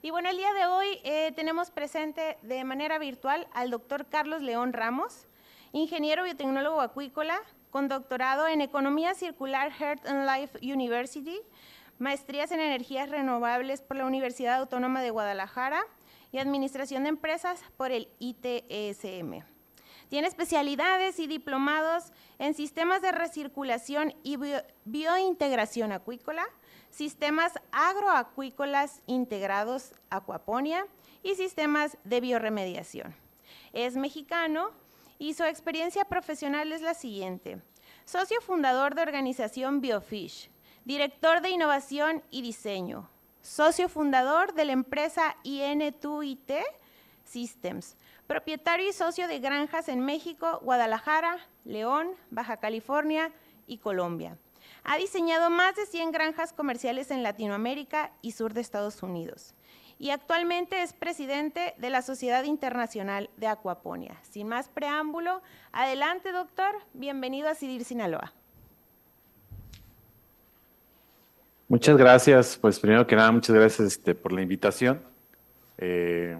Y bueno, el día de hoy eh, tenemos presente de manera virtual al doctor Carlos León Ramos, ingeniero biotecnólogo acuícola, con doctorado en Economía Circular Heart and Life University, maestrías en energías renovables por la Universidad Autónoma de Guadalajara y Administración de Empresas por el ITSM. E Tiene especialidades y diplomados en sistemas de recirculación y biointegración acuícola, sistemas agroacuícolas integrados acuaponia y sistemas de bioremediación. Es mexicano y su experiencia profesional es la siguiente. Socio fundador de organización Biofish, director de innovación y diseño, socio fundador de la empresa IN2IT Systems, propietario y socio de granjas en México, Guadalajara, León, Baja California y Colombia. Ha diseñado más de 100 granjas comerciales en Latinoamérica y sur de Estados Unidos. Y actualmente es presidente de la Sociedad Internacional de Acuaponia. Sin más preámbulo, adelante doctor, bienvenido a CIDIR Sinaloa. Muchas gracias, pues primero que nada, muchas gracias este, por la invitación. Eh,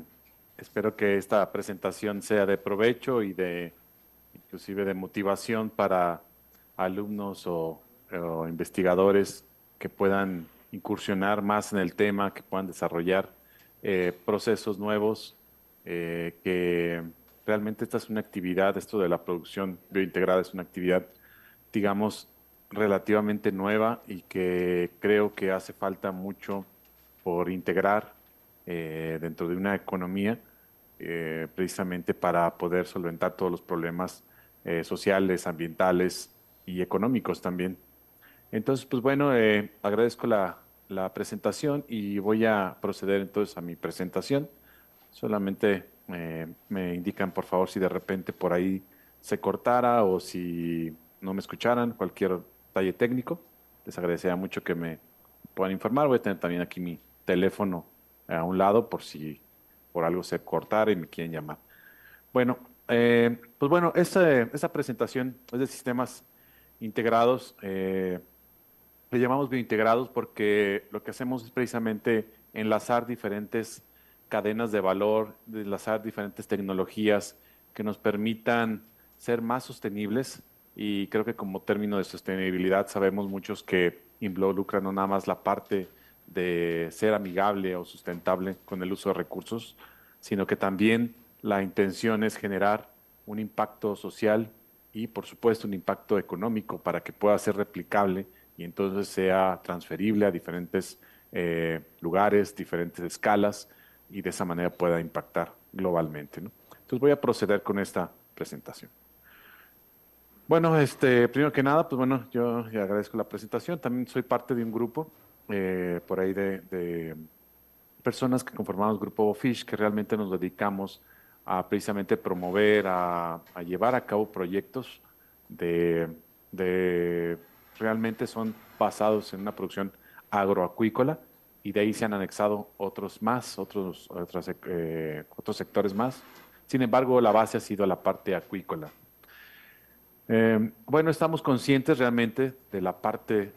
espero que esta presentación sea de provecho y de, inclusive de motivación para alumnos o o investigadores que puedan incursionar más en el tema, que puedan desarrollar eh, procesos nuevos, eh, que realmente esta es una actividad, esto de la producción biointegrada es una actividad, digamos, relativamente nueva y que creo que hace falta mucho por integrar eh, dentro de una economía, precisamente para poder solventar todos los problemas sociales, ambientales y económicos también. Entonces, pues bueno, eh, agradezco la, presentación y voy a proceder entonces a mi presentación. Solamente eh, me indican, por favor, si de repente por ahí se cortara o si no me escucharan, cualquier detalle técnico. Les agradecería mucho que me puedan informar. Voy a tener también aquí mi teléfono a un lado por si por algo se cortara y me quieren llamar. Bueno, eh, pues bueno, esa, esa presentación es de sistemas integrados. Le llamamos biointegrados porque lo que hacemos es precisamente enlazar diferentes cadenas de valor, enlazar diferentes tecnologías que nos permitan ser más sostenibles. Y creo que como término de sostenibilidad sabemos muchos que involucra no nada más la parte de ser amigable o sustentable con el uso de recursos, sino que también la intención es generar un impacto social y, por supuesto, un impacto económico para que pueda ser replicable y entonces sea transferible a diferentes eh, lugares, diferentes escalas y de esa manera pueda impactar globalmente. Entonces voy a proceder con esta presentación. Bueno, este, primero que nada, pues bueno, yo agradezco la presentación. También soy parte de un grupo eh, por ahí de, personas que conformamos Grupo Fish, que realmente nos dedicamos a precisamente promover, a, a llevar a cabo proyectos de, de realmente son basados en una producción agroacuícola y de ahí se han anexado otros más, otros, eh, otros sectores más. Sin embargo, la base ha sido la parte acuícola. Em, bueno, estamos conscientes realmente de la parte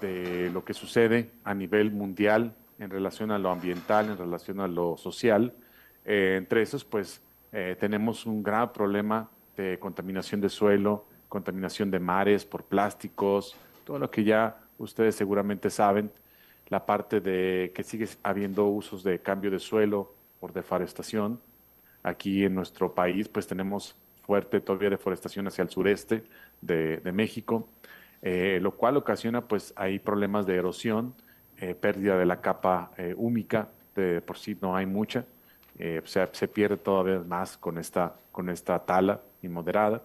de lo que sucede a nivel mundial en relación a lo ambiental, en relación a lo social. Eh, entre esos, pues eh, tenemos un gran problema de contaminación de suelo, contaminación de mares por plásticos, todo lo que ya ustedes seguramente saben, la parte de que sigue habiendo usos de cambio de suelo por deforestación. Aquí en nuestro país pues tenemos fuerte todavía deforestación hacia el sureste de, México, eh, lo cual ocasiona pues hay problemas de erosión, eh, pérdida de la capa eh, húmica, de por sí no hay mucha, eh, se, se pierde todavía más con esta, con esta tala inmoderada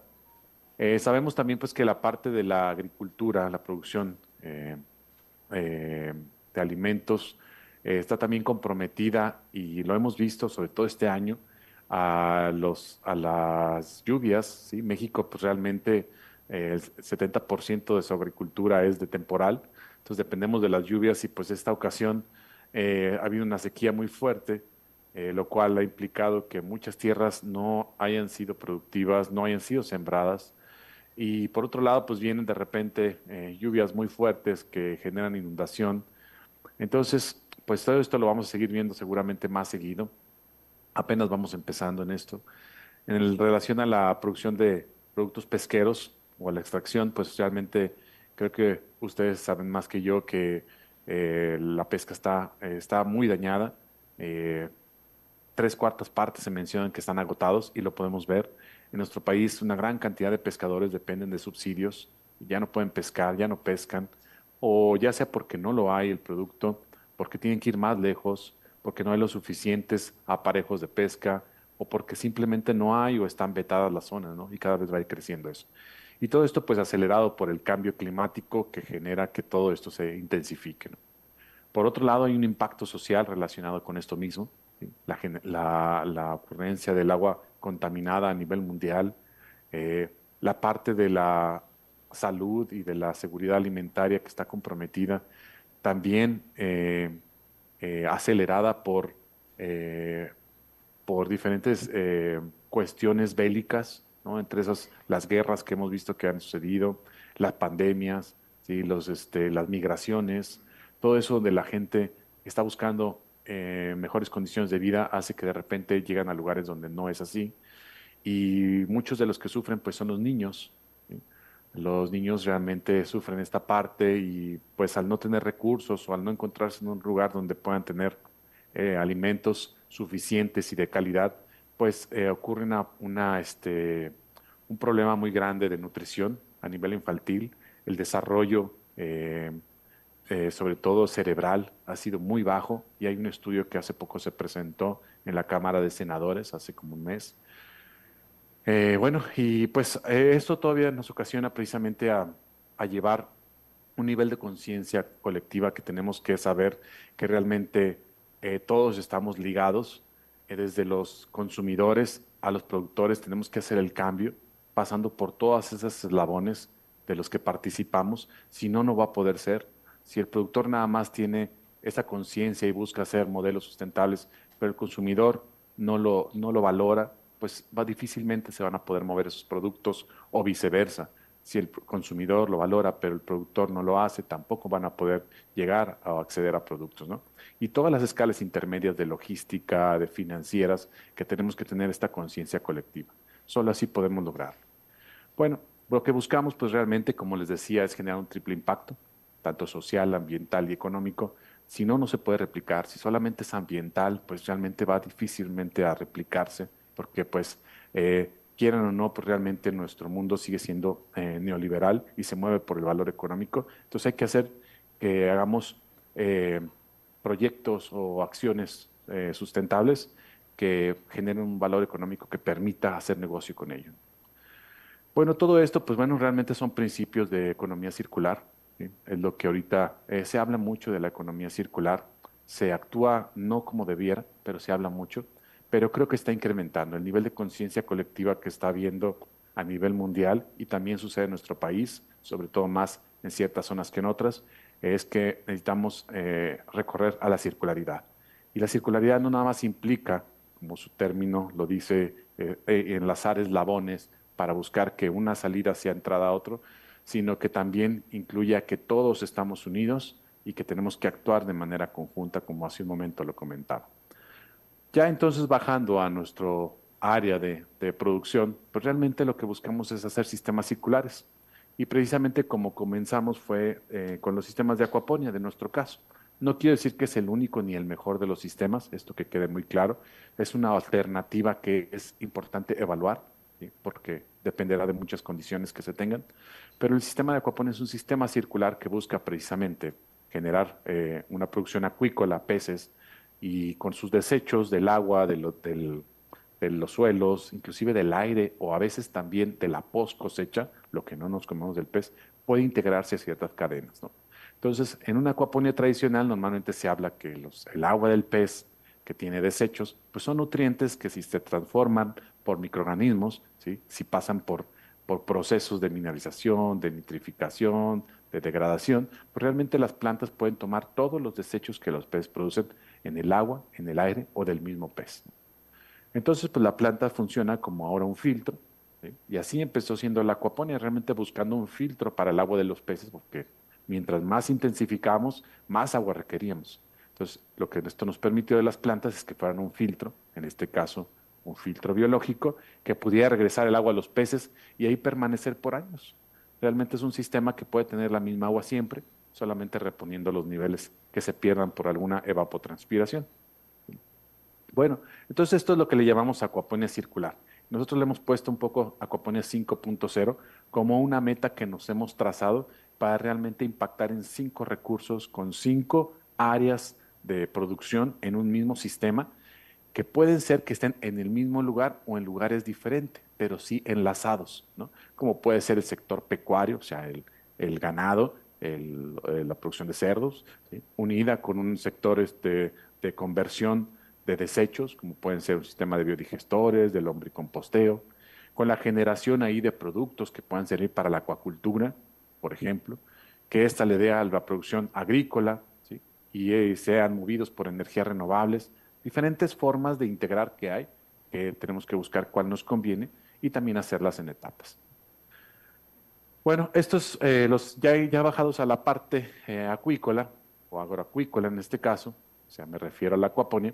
eh, sabemos también pues, que la parte de la agricultura, la producción eh, eh, de alimentos, está también comprometida y lo hemos visto sobre todo este año a, los, a las lluvias. México pues, realmente el 70% de su agricultura es de temporal, entonces dependemos de las lluvias y pues esta ocasión ha habido una sequía muy fuerte. lo cual ha implicado que muchas tierras no hayan sido productivas, no hayan sido sembradas, y por otro lado, pues vienen de repente eh, lluvias muy fuertes que generan inundación. Entonces, pues todo esto lo vamos a seguir viendo seguramente más seguido. Apenas vamos empezando en esto. En relación a la producción de productos pesqueros o a la extracción, pues realmente creo que ustedes saben más que yo que eh, la pesca está, eh, está muy dañada. tres cuartas partes se mencionan que están agotados y lo podemos ver. En nuestro país una gran cantidad de pescadores dependen de subsidios, ya no pueden pescar, ya no pescan, o ya sea porque no lo hay el producto, porque tienen que ir más lejos, porque no hay los suficientes aparejos de pesca, o porque simplemente no hay o están vetadas las zonas, ¿no? Y cada vez va a ir creciendo eso. Y todo esto pues acelerado por el cambio climático que genera que todo esto se intensifique. ¿no? Por otro lado, hay un impacto social relacionado con esto mismo. La, la, ocurrencia del agua contaminada a nivel mundial, eh, la parte de la salud y de la seguridad alimentaria que está comprometida, también eh, eh, acelerada por, por diferentes cuestiones bélicas, ¿no? entre esas las guerras que hemos visto que han sucedido, las pandemias, Los, este, las migraciones, todo eso de la gente está buscando eh, mejores condiciones de vida hace que de repente llegan a lugares donde no es así. Y muchos de los que sufren pues son los niños. Los niños realmente sufren esta parte y pues al no tener recursos o al no encontrarse en un lugar donde puedan tener eh, alimentos suficientes y de calidad, pues eh, ocurre una, este, un problema muy grande de nutrición a nivel infantil, el desarrollo eh, sobre todo cerebral, ha sido muy bajo y hay un estudio que hace poco se presentó en la Cámara de Senadores, hace como un mes. Eh, bueno, y pues eh, esto todavía nos ocasiona precisamente a, llevar un nivel de conciencia colectiva que tenemos que saber que realmente todos estamos ligados, desde los consumidores a los productores, tenemos que hacer el cambio, pasando por todos esos eslabones de los que participamos, si no, no va a poder ser si el productor nada más tiene esa conciencia y busca hacer modelos sustentables, pero el consumidor no lo, no lo valora, pues va, difícilmente se van a poder mover esos productos o viceversa. Si el consumidor lo valora, pero el productor no lo hace, tampoco van a poder llegar a acceder a productos. Y todas las escalas intermedias de logística, de financieras, que tenemos que tener esta conciencia colectiva. Solo así podemos lograrlo. Bueno, lo que buscamos, pues realmente, como les decía, es generar un triple impacto tanto social, ambiental y económico, si no, no se puede replicar. Si solamente es ambiental, pues realmente va difícilmente a replicarse, porque pues eh, quieran o no, pues realmente nuestro mundo sigue siendo eh, neoliberal y se mueve por el valor económico. Entonces hay que hacer que hagamos eh, proyectos o acciones sustentables que generen un valor económico que permita hacer negocio con ello. Bueno, todo esto, pues bueno, realmente son principios de economía circular es lo que ahorita eh, se habla mucho de la economía circular, se actúa no como debiera, pero se habla mucho, pero creo que está incrementando el nivel de conciencia colectiva que está habiendo a nivel mundial y también sucede en nuestro país, sobre todo más en ciertas zonas que en otras, es que necesitamos eh, recorrer a la circularidad. Y la circularidad no nada más implica, como su término lo dice, eh, enlazar eslabones para buscar que una salida sea entrada a otro, sino que también incluya que todos estamos unidos y que tenemos que actuar de manera conjunta, como hace un momento lo comentaba. Ya entonces bajando a nuestro área de, producción, pues realmente lo que buscamos es hacer sistemas circulares. Y precisamente como comenzamos fue eh, con los sistemas de acuaponía, de nuestro caso. No quiero decir que es el único ni el mejor de los sistemas, esto que quede muy claro. Es una alternativa que es importante evaluar, porque dependerá de muchas condiciones que se tengan, pero el sistema de acuaponía es un sistema circular que busca precisamente generar eh, una producción acuícola, peces, y con sus desechos del agua, de, del, de los suelos, inclusive del aire o a veces también de la post cosecha, lo que no nos comemos del pez, puede integrarse a ciertas cadenas. Entonces, en una acuaponía tradicional normalmente se habla que el agua del pez que tiene desechos, pues son nutrientes que si se transforman por microorganismos, si pasan por, por procesos de mineralización, de nitrificación, de degradación, pues realmente las plantas pueden tomar todos los desechos que los peces producen en el agua, en el aire o del mismo pez. Entonces, pues la planta funciona como ahora un filtro, y así empezó siendo la acuaponía, realmente buscando un filtro para el agua de los peces, porque mientras más intensificamos, más agua requeríamos. Entonces, lo que esto nos permitió de las plantas es que fueran un filtro, en este caso un filtro biológico, que pudiera regresar el agua a los peces y ahí permanecer por años. Realmente es un sistema que puede tener la misma agua siempre, solamente reponiendo los niveles que se pierdan por alguna evapotranspiración. Bueno, entonces esto es lo que le llamamos acuaponía circular. Nosotros le hemos puesto un poco acuaponía 5.0 como una meta que nos hemos trazado para realmente impactar en cinco recursos con cinco áreas de producción en un mismo sistema que pueden ser que estén en el mismo lugar o en lugares diferentes, pero sí enlazados, Como puede ser el sector pecuario, o sea, el, ganado, eh, la producción de cerdos, unida con un sector este, de conversión de desechos, como pueden ser un sistema de biodigestores, del lombricomposteo, con la generación ahí de productos que puedan servir para la acuacultura, por ejemplo, que esta le dé a la producción agrícola, y eh, sean movidos por energías renovables, diferentes formas de integrar que hay, que tenemos que buscar cuál nos conviene y también hacerlas en etapas. Bueno, estos eh, los ya, ya, bajados a la parte eh, acuícola o agroacuícola en este caso, o sea, me refiero a la acuaponia,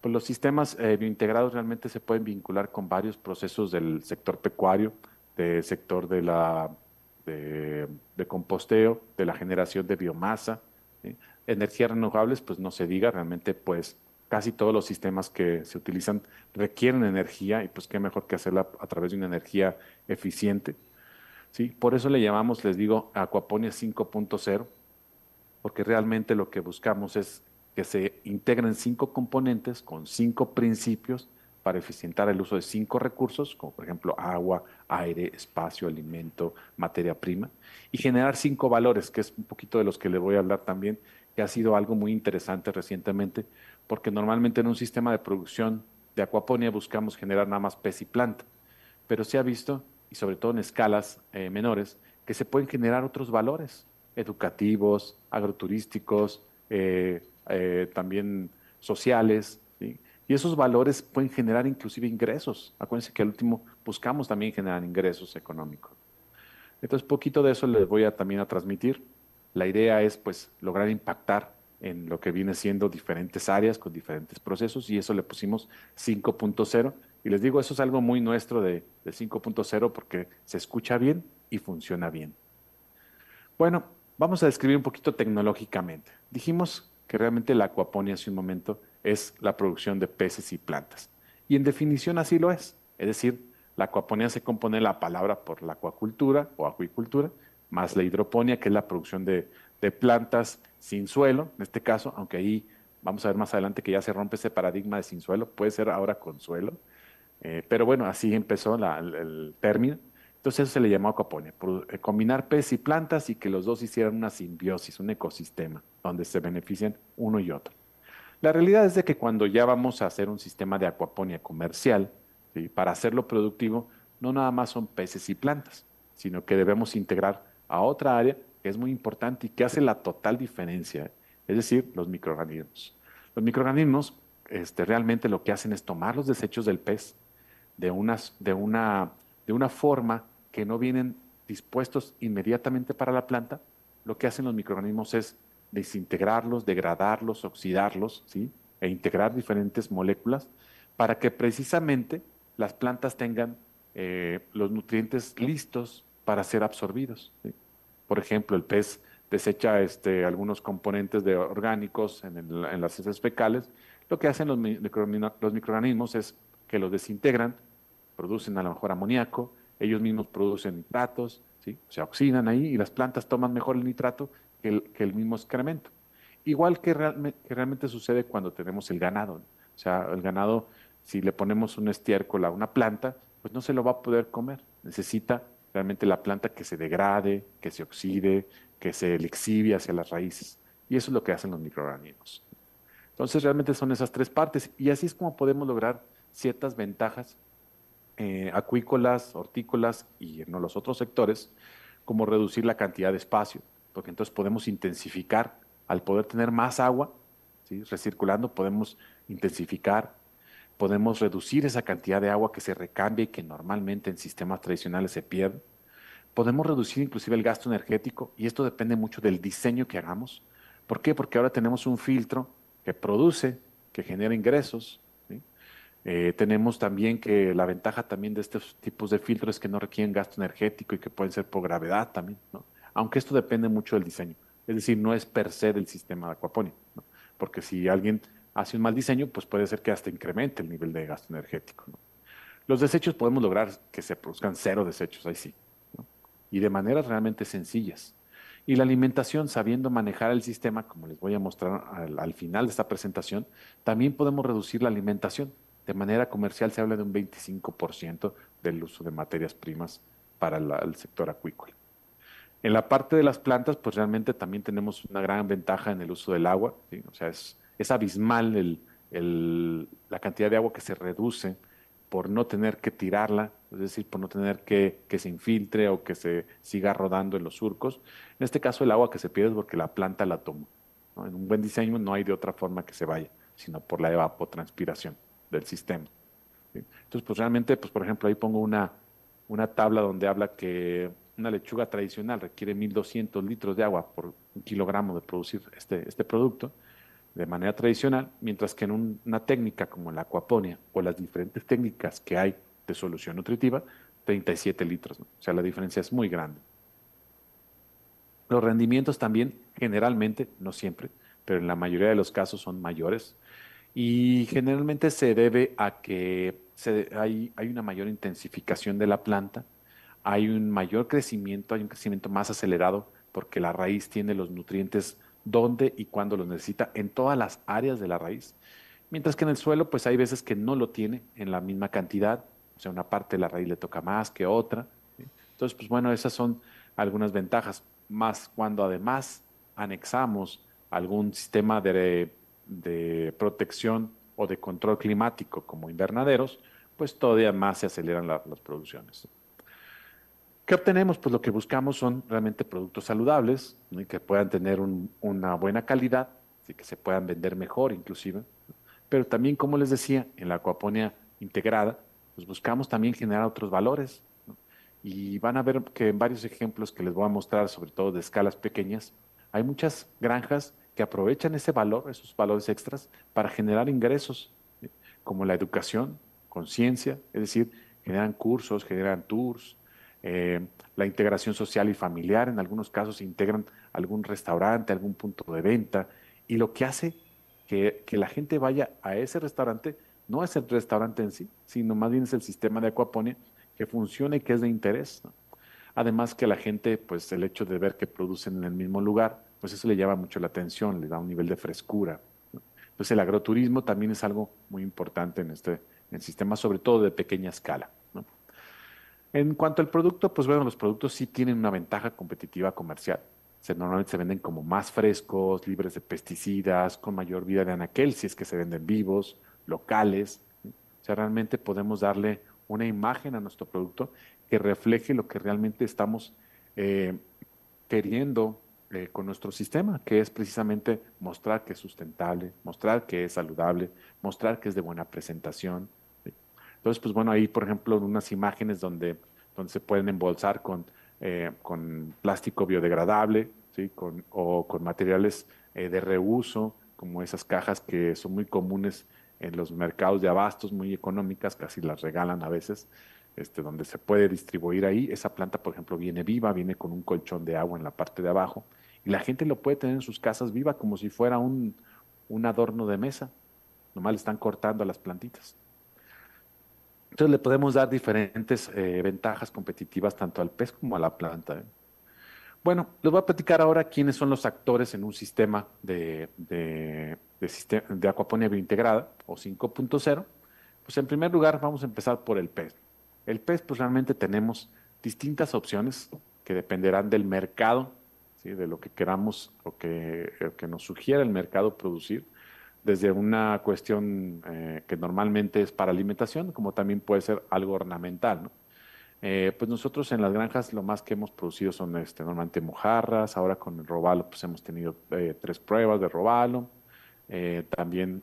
pues los sistemas biointegrados realmente se pueden vincular con varios procesos del sector pecuario, del sector de la de, composteo, de la generación de biomasa, ¿sí? energías renovables, pues no se diga, realmente pues casi todos los sistemas que se utilizan requieren energía y pues qué mejor que hacerla a través de una energía eficiente. ¿sí? Por eso le llamamos, les digo, Aquaponia 5.0, porque realmente lo que buscamos es que se integren cinco componentes con cinco principios para eficientar el uso de cinco recursos, como por ejemplo agua, aire, espacio, alimento, materia prima, y generar cinco valores, que es un poquito de los que le voy a hablar también, que ha sido algo muy interesante recientemente, porque normalmente en un sistema de producción de acuaponía buscamos generar nada más pez y planta, pero se ha visto, y sobre todo en escalas eh, menores, que se pueden generar otros valores educativos, agroturísticos, eh, eh, también sociales, y esos valores pueden generar inclusive ingresos. Acuérdense que al último buscamos también generar ingresos económicos. Entonces, poquito de eso les voy a también a transmitir. La idea es pues lograr impactar en lo que viene siendo diferentes áreas con diferentes procesos y eso le pusimos 5.0. Y les digo, eso es algo muy nuestro de, 5.0 porque se escucha bien y funciona bien. Bueno, vamos a describir un poquito tecnológicamente. Dijimos que realmente la acuaponía hace un momento es la producción de peces y plantas. Y en definición así lo es. Es decir, la acuaponía se compone la palabra por la acuacultura o acuicultura, más la hidroponía, que es la producción de, plantas sin suelo, en este caso, aunque ahí vamos a ver más adelante que ya se rompe ese paradigma de sin suelo, puede ser ahora con suelo, eh, pero bueno, así empezó el, término. Entonces eso se le llamó acuaponía, eh, combinar peces y plantas y que los dos hicieran una simbiosis, un ecosistema, donde se benefician uno y otro. La realidad es de que cuando ya vamos a hacer un sistema de acuaponía comercial, para hacerlo productivo, no nada más son peces y plantas, sino que debemos integrar a otra área que es muy importante y que hace la total diferencia, ¿eh? es decir, los microorganismos. Los microorganismos este, realmente lo que hacen es tomar los desechos del pez de, unas, de, una, de una forma que no vienen dispuestos inmediatamente para la planta. Lo que hacen los microorganismos es desintegrarlos, degradarlos, oxidarlos ¿sí? e integrar diferentes moléculas para que precisamente las plantas tengan eh, los nutrientes listos para ser absorbidos. Por ejemplo, el pez desecha este, algunos componentes de orgánicos en, las heces fecales. Lo que hacen los, microorganismos es que los desintegran, producen a lo mejor amoníaco, ellos mismos producen nitratos, se oxidan ahí y las plantas toman mejor el nitrato que el, mismo excremento. Igual que, realmente sucede cuando tenemos el ganado. O sea, el ganado, si le ponemos un estiércol a una planta, pues no se lo va a poder comer. Necesita realmente la planta que se degrade, que se oxide, que se lixivie hacia las raíces. Y eso es lo que hacen los microorganismos. Entonces realmente son esas tres partes y así es como podemos lograr ciertas ventajas eh, acuícolas, hortícolas y en los otros sectores, como reducir la cantidad de espacio, porque entonces podemos intensificar, al poder tener más agua, recirculando, podemos intensificar, podemos reducir esa cantidad de agua que se recambia y que normalmente en sistemas tradicionales se pierde. Podemos reducir inclusive el gasto energético y esto depende mucho del diseño que hagamos. ¿Por qué? Porque ahora tenemos un filtro que produce, que genera ingresos. Eh, tenemos también que la ventaja también de estos tipos de filtros es que no requieren gasto energético y que pueden ser por gravedad también, aunque esto depende mucho del diseño. Es decir, no es per se del sistema de acuaponía, porque si alguien hace un mal diseño, pues puede ser que hasta incremente el nivel de gasto energético. Los desechos podemos lograr que se produzcan cero desechos, ahí sí, y de maneras realmente sencillas. Y la alimentación, sabiendo manejar el sistema, como les voy a mostrar al, final de esta presentación, también podemos reducir la alimentación. De manera comercial se habla de un 25% del uso de materias primas para el sector acuícola. En la parte de las plantas, pues realmente también tenemos una gran ventaja en el uso del agua, o sea, es es abismal la cantidad de agua que se reduce por no tener que tirarla, es decir, por no tener que se infiltre o que se siga rodando en los surcos. En este caso, el agua que se pierde es porque la planta la toma. En un buen diseño no hay de otra forma que se vaya, sino por la evapotranspiración del sistema. Entonces, pues realmente, pues por ejemplo, ahí pongo una, tabla donde habla que una lechuga tradicional requiere 1.200 litros de agua por un kilogramo de producir este, este producto de manera tradicional, mientras que en una técnica como la acuaponia o las diferentes técnicas que hay de solución nutritiva, 37 litros. O sea, la diferencia es muy grande. Los rendimientos también generalmente, no siempre, pero en la mayoría de los casos son mayores y generalmente se debe a que hay, hay una mayor intensificación de la planta, hay un mayor crecimiento, hay un crecimiento más acelerado porque la raíz tiene los nutrientes dónde y cuándo lo necesita en todas las áreas de la raíz. Mientras que en el suelo, pues hay veces que no lo tiene en la misma cantidad, o sea, una parte de la raíz le toca más que otra. Entonces, pues bueno, esas son algunas ventajas, más cuando además anexamos algún sistema de, protección o de control climático como invernaderos, pues todavía más se aceleran las producciones. ¿Qué obtenemos? Pues lo que buscamos son realmente productos saludables y que puedan tener una buena calidad, así que se puedan vender mejor inclusive. Pero también, como les decía, en la acuaponía integrada, pues buscamos también generar otros valores. Y van a ver que en varios ejemplos que les voy a mostrar, sobre todo de escalas pequeñas, hay muchas granjas que aprovechan ese valor, esos valores extras, para generar ingresos, como la educación, conciencia, es decir, generan cursos, generan tours, eh, la integración social y familiar, en algunos casos integran algún restaurante, algún punto de venta, y lo que hace que, la gente vaya a ese restaurante no es el restaurante en sí, sino más bien es el sistema de acuaponía que funciona y que es de interés. Además que la gente, pues el hecho de ver que producen en el mismo lugar, pues eso le llama mucho la atención, le da un nivel de frescura. Entonces el agroturismo también es algo muy importante en este sistema, sobre todo de pequeña escala. En cuanto al producto, pues bueno, los productos sí tienen una ventaja competitiva comercial. Se normalmente se venden como más frescos, libres de pesticidas, con mayor vida de anaquel, si es que se venden vivos, locales. O sea, realmente podemos darle una imagen a nuestro producto que refleje lo que realmente estamos eh, queriendo eh, con nuestro sistema, que es precisamente mostrar que es sustentable, mostrar que es saludable, mostrar que es de buena presentación, entonces, pues bueno, ahí, por ejemplo, unas imágenes donde, donde se pueden embolsar con, eh, con plástico biodegradable ¿sí? con, o con materiales eh, de reuso, como esas cajas que son muy comunes en los mercados de abastos, muy económicas, casi las regalan a veces. Este, donde se puede distribuir ahí. Esa planta, por ejemplo, viene viva, viene con un colchón de agua en la parte de abajo y la gente lo puede tener en sus casas viva como si fuera un, un adorno de mesa. Nomás le están cortando a las plantitas. Entonces le podemos dar diferentes eh, ventajas competitivas tanto al pez como a la planta. ¿eh? Bueno, les voy a platicar ahora quiénes son los actores en un sistema de, de, de, sistema, de acuaponía biointegrada o 5.0. Pues en primer lugar vamos a empezar por el pez. El pez pues realmente tenemos distintas opciones que dependerán del mercado, de lo que queramos o que, eh, que nos sugiera el mercado producir desde una cuestión eh, que normalmente es para alimentación, como también puede ser algo ornamental. ¿no? Eh, pues nosotros en las granjas lo más que hemos producido son este, normalmente mojarras, ahora con el robalo pues hemos tenido eh, tres pruebas de robalo, también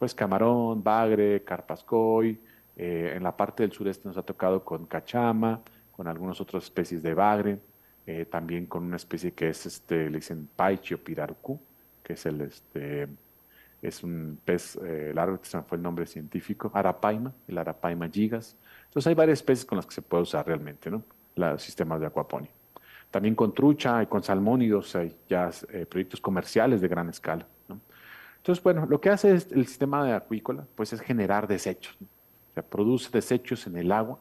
pues camarón, bagre, carpascoy, en la parte del sureste nos ha tocado con cachama, con algunas otras especies de bagre, también con una especie que es, este, le dicen paichi o pirarucú, que es el... Este, es un pez eh, largo, que se fue el nombre científico, arapaima, el arapaima gigas. Entonces hay varias especies con las que se puede usar realmente, ¿no? Los sistemas de acuaponía. También con trucha y con salmónidos hay ya eh, proyectos comerciales de gran escala. ¿no? Entonces, bueno, lo que hace el sistema de acuícola pues, es generar desechos. O sea, produce desechos en el agua,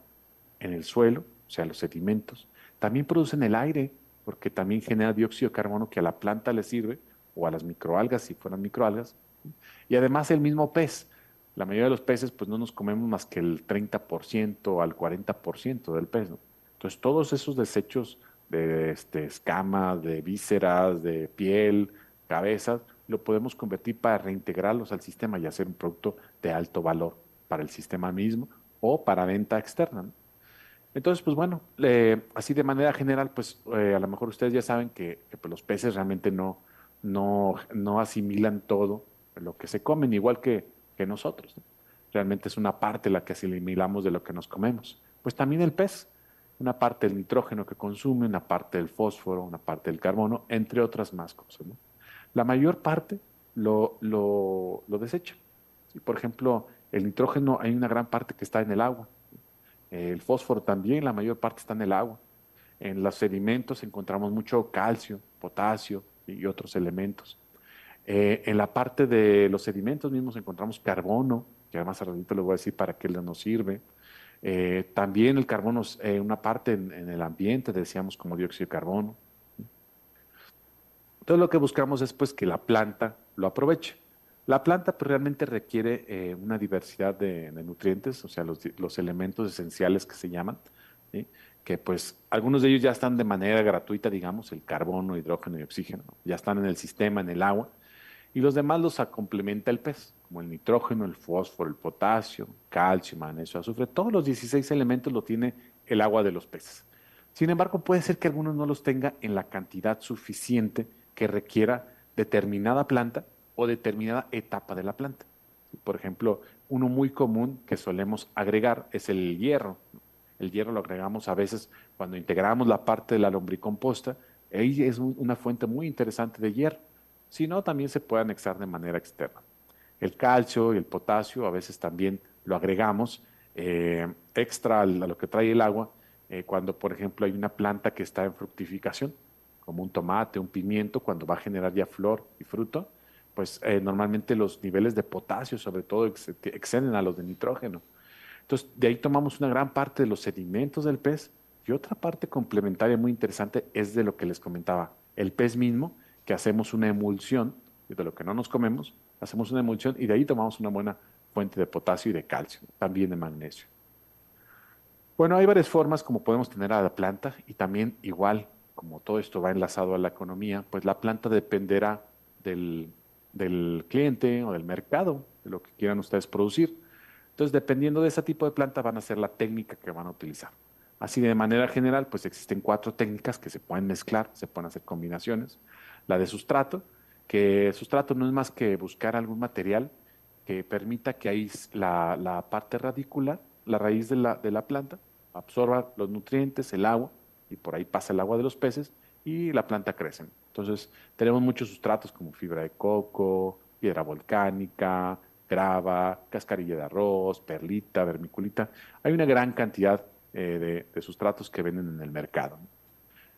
en el suelo, o sea, los sedimentos. También produce en el aire, porque también genera dióxido de carbono que a la planta le sirve, o a las microalgas, si fueran microalgas, y además el mismo pez. La mayoría de los peces, pues no nos comemos más que el 30% al 40% del pez. Entonces, todos esos desechos de este, escamas, de vísceras, de piel, cabezas, lo podemos convertir para reintegrarlos al sistema y hacer un producto de alto valor para el sistema mismo o para venta externa. Entonces, pues bueno, así de manera general, pues eh, a lo mejor ustedes ya saben que, pues, los peces realmente no, no, no asimilan todo lo que se comen, igual que, nosotros. Realmente es una parte la que asimilamos de lo que nos comemos. Pues también el pez, una parte del nitrógeno que consume, una parte del fósforo, una parte del carbono, entre otras más cosas. La mayor parte lo, lo, desecha. Por ejemplo, el nitrógeno hay una gran parte que está en el agua. El fósforo también, la mayor parte está en el agua. En los sedimentos encontramos mucho calcio, potasio y otros elementos. Eh, en la parte de los sedimentos mismos encontramos carbono, que además al les voy a decir para qué nos sirve. Eh, también el carbono es eh, una parte en, el ambiente, decíamos, como dióxido de carbono. Entonces lo que buscamos es pues, que la planta lo aproveche. La planta pues, realmente requiere una diversidad de, nutrientes, o sea, los, elementos esenciales que se llaman, que pues algunos de ellos ya están de manera gratuita, digamos, el carbono, hidrógeno y oxígeno, ya están en el sistema, en el agua, y los demás los complementa el pez, como el nitrógeno, el fósforo, el potasio, calcio, magnesio, azufre. Todos los 16 elementos lo tiene el agua de los peces. Sin embargo, puede ser que algunos no los tenga en la cantidad suficiente que requiera determinada planta o determinada etapa de la planta. Por ejemplo, uno muy común que solemos agregar es el hierro. El hierro lo agregamos a veces cuando integramos la parte de la lombricomposta. Ahí es una fuente muy interesante de hierro sino también se puede anexar de manera externa. El calcio y el potasio a veces también lo agregamos eh, extra a lo que trae el agua eh, cuando, por ejemplo, hay una planta que está en fructificación, como un tomate, un pimiento, cuando va a generar ya flor y fruto, pues eh, normalmente los niveles de potasio sobre todo exceden a los de nitrógeno. Entonces, de ahí tomamos una gran parte de los sedimentos del pez y otra parte complementaria muy interesante es de lo que les comentaba, el pez mismo que hacemos una emulsión de lo que no nos comemos, hacemos una emulsión y de ahí tomamos una buena fuente de potasio y de calcio, también de magnesio. Bueno, hay varias formas como podemos tener a la planta y también igual, como todo esto va enlazado a la economía, pues la planta dependerá del, del cliente o del mercado, de lo que quieran ustedes producir. Entonces, dependiendo de ese tipo de planta, van a ser la técnica que van a utilizar. Así de manera general, pues existen cuatro técnicas que se pueden mezclar, se pueden hacer combinaciones la de sustrato, que sustrato no es más que buscar algún material que permita que ahí la, parte radicular, la raíz de la, de la planta, absorba los nutrientes, el agua, y por ahí pasa el agua de los peces y la planta crece. Entonces, tenemos muchos sustratos como fibra de coco, piedra volcánica, grava, cascarilla de arroz, perlita, vermiculita. Hay una gran cantidad eh, de, de, sustratos que venden en el mercado.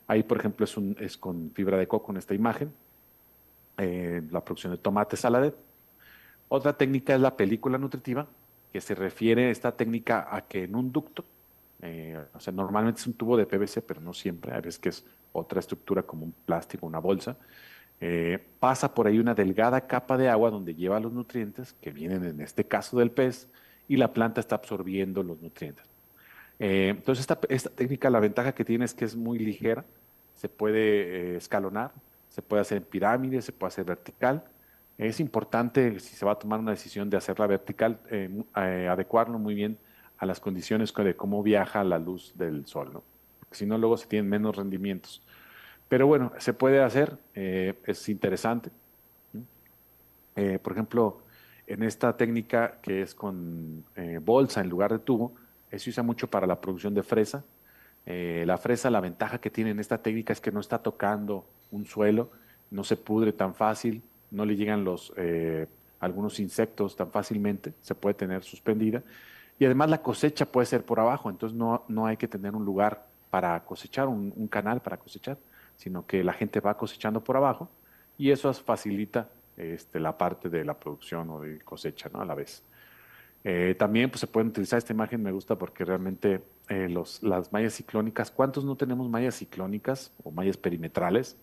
Ahí, por ejemplo, es, un, es con fibra de coco en esta imagen, eh, la producción de tomate saladet. Otra técnica es la película nutritiva, que se refiere esta técnica a que en un ducto, eh, o sea, normalmente es un tubo de PVC, pero no siempre, a veces que es otra estructura como un plástico, una bolsa, eh, pasa por ahí una delgada capa de agua donde lleva los nutrientes que vienen en este caso del pez y la planta está absorbiendo los nutrientes. Eh, entonces, esta, técnica, la ventaja que tiene es que es muy ligera, se puede eh, escalonar, se puede hacer en pirámide, se puede hacer vertical. Es importante, si se va a tomar una decisión de hacerla vertical, eh, adecuarlo muy bien a las condiciones de cómo viaja la luz del sol, ¿no? Porque si no, luego se tienen menos rendimientos. Pero bueno, se puede hacer, es interesante. por ejemplo, en esta técnica que es con bolsa en lugar de tubo, eso eh, se usa mucho para la producción de fresa. Eh, la fresa, la ventaja que tiene en esta técnica es que no está tocando un suelo, no se pudre tan fácil, no le llegan los, eh, algunos insectos tan fácilmente, se puede tener suspendida. Y además la cosecha puede ser por abajo, entonces no, no hay que tener un lugar para cosechar, un, un, canal para cosechar, sino que la gente va cosechando por abajo y eso facilita este, la parte de la producción o de cosecha ¿no? a la vez. Eh, también pues, se pueden utilizar, esta imagen me gusta porque realmente eh, las mallas ciclónicas, ¿cuántos no tenemos mallas ciclónicas o mallas perimetrales?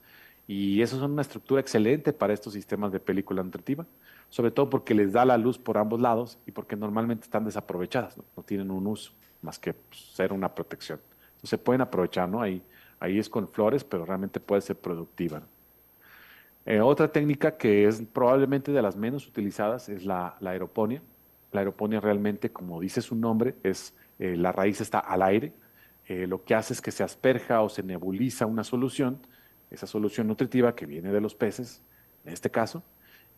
Y eso es una estructura excelente para estos sistemas de película nutritiva, sobre todo porque les da la luz por ambos lados y porque normalmente están desaprovechadas, no, tienen un uso más que pues, ser una protección. Entonces se pueden aprovechar, ¿no? Ahí, ahí es con flores, pero realmente puede ser productiva. Eh, otra técnica que es probablemente de las menos utilizadas es la, la la aeroponía realmente, como dice su nombre, es eh, la raíz está al aire. Eh, lo que hace es que se asperja o se nebuliza una solución, esa solución nutritiva que viene de los peces, en este caso,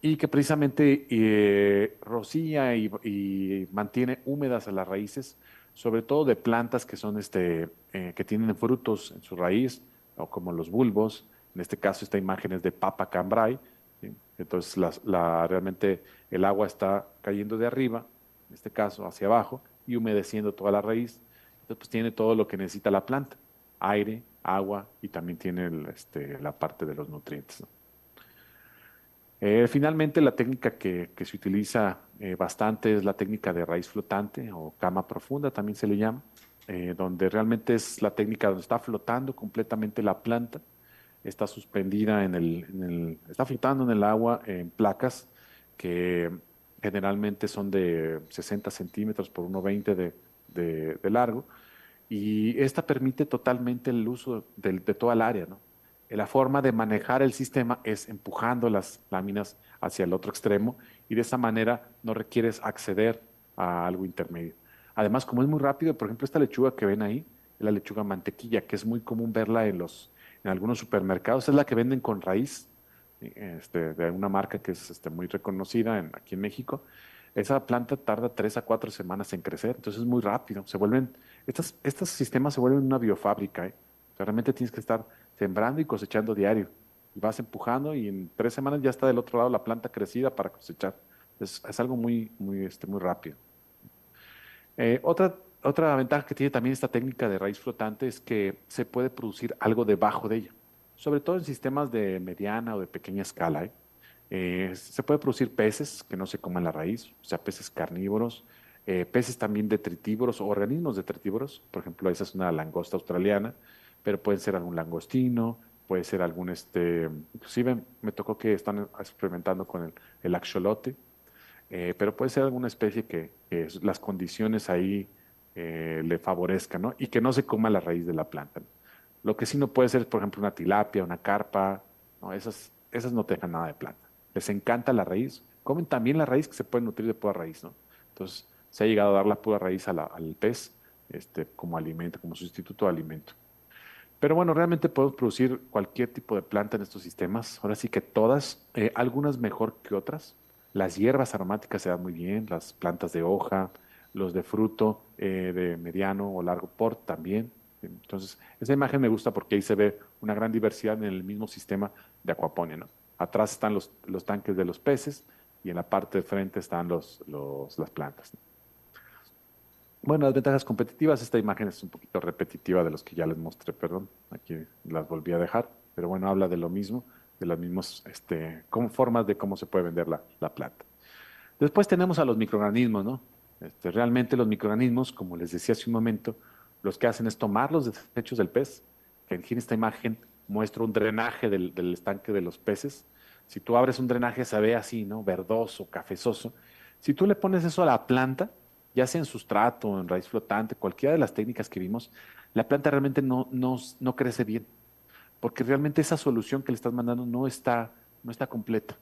y que precisamente eh, rocía y, mantiene húmedas las raíces, sobre todo de plantas que son este, eh, que tienen frutos en su raíz, o como los bulbos. En este caso, esta imagen es de papa cambrai, entonces, realmente el agua está cayendo de arriba, en este caso hacia abajo, y humedeciendo toda la raíz. Entonces, pues, tiene todo lo que necesita la planta, aire, agua y también tiene este, la parte de los nutrientes. Eh, finalmente, la técnica que, se utiliza eh, bastante es la técnica de raíz flotante o cama profunda, también se le llama, eh, donde realmente es la técnica donde está flotando completamente la planta está suspendida en el, está flotando en el agua en placas que generalmente son de 60 centímetros por 1,20 de, de, largo, y esta permite totalmente el uso de, toda el área. La forma de manejar el sistema es empujando las láminas hacia el otro extremo y de esa manera no requieres acceder a algo intermedio. Además, como es muy rápido, por ejemplo, esta lechuga que ven ahí, la lechuga mantequilla, que es muy común verla en los, en algunos supermercados. Es la que venden con raíz eh, este, de una marca que es este, muy reconocida en, aquí en México. Esa planta tarda tres a cuatro semanas en crecer, entonces es muy rápido. Se vuelven, estas, estos sistemas se vuelven una biofábrica. ¿eh? realmente tienes que estar sembrando y cosechando diario. vas empujando y en tres semanas ya está del otro lado la planta crecida para cosechar. Es, algo muy, muy, este, muy rápido. Eh, otra otra ventaja que tiene también esta técnica de raíz flotante es que se puede producir algo debajo de ella, sobre todo en sistemas de mediana o de pequeña escala. ¿eh? Eh, se puede producir peces que no se coman la raíz, o sea, peces carnívoros, eh, peces también detritívoros o organismos detritívoros. Por ejemplo, esa es una langosta australiana, pero pueden ser algún langostino, puede ser algún, este, inclusive me tocó que están experimentando con el, axolote, pero puede ser alguna especie que las condiciones ahí eh, le favorezca, ¿no? Y que no se coma la raíz de la planta. Lo que sí no puede ser por ejemplo, una tilapia, una carpa, ¿no? Esas, esas no tengan nada de planta. Les encanta la raíz, comen también la raíz que se puede nutrir de pura raíz, ¿no? Entonces, se ha llegado a dar la pura raíz al pez este, como alimento, como sustituto de alimento. Pero bueno, realmente podemos producir cualquier tipo de planta en estos sistemas. Ahora sí que todas, eh, algunas mejor que otras. Las hierbas aromáticas se dan muy bien, las plantas de hoja, los de fruto eh, de mediano o largo por también. Entonces, esa imagen me gusta porque ahí se ve una gran diversidad en el mismo sistema de acuaponia. ¿no? Atrás están los, los, tanques de los peces y en la parte de frente están los, las plantas. Bueno, las ventajas competitivas, esta imagen es un poquito repetitiva de los que ya les mostré, perdón, aquí las volví a dejar, pero bueno, habla de lo mismo, de las mismas este, formas de cómo se puede vender la, la planta. Después tenemos a los microorganismos, ¿no? Este, realmente los microorganismos, como les decía hace un momento, los que hacen es tomar los desechos del pez, que en esta imagen muestra un drenaje del, estanque de los peces. Si tú abres un drenaje se ve así, ¿no? Verdoso, cafezoso. Si tú le pones eso a la planta, ya sea en sustrato, en raíz flotante, cualquiera de las técnicas que vimos, la planta realmente no, no crece bien, porque realmente esa solución que le estás mandando no está, no está completa.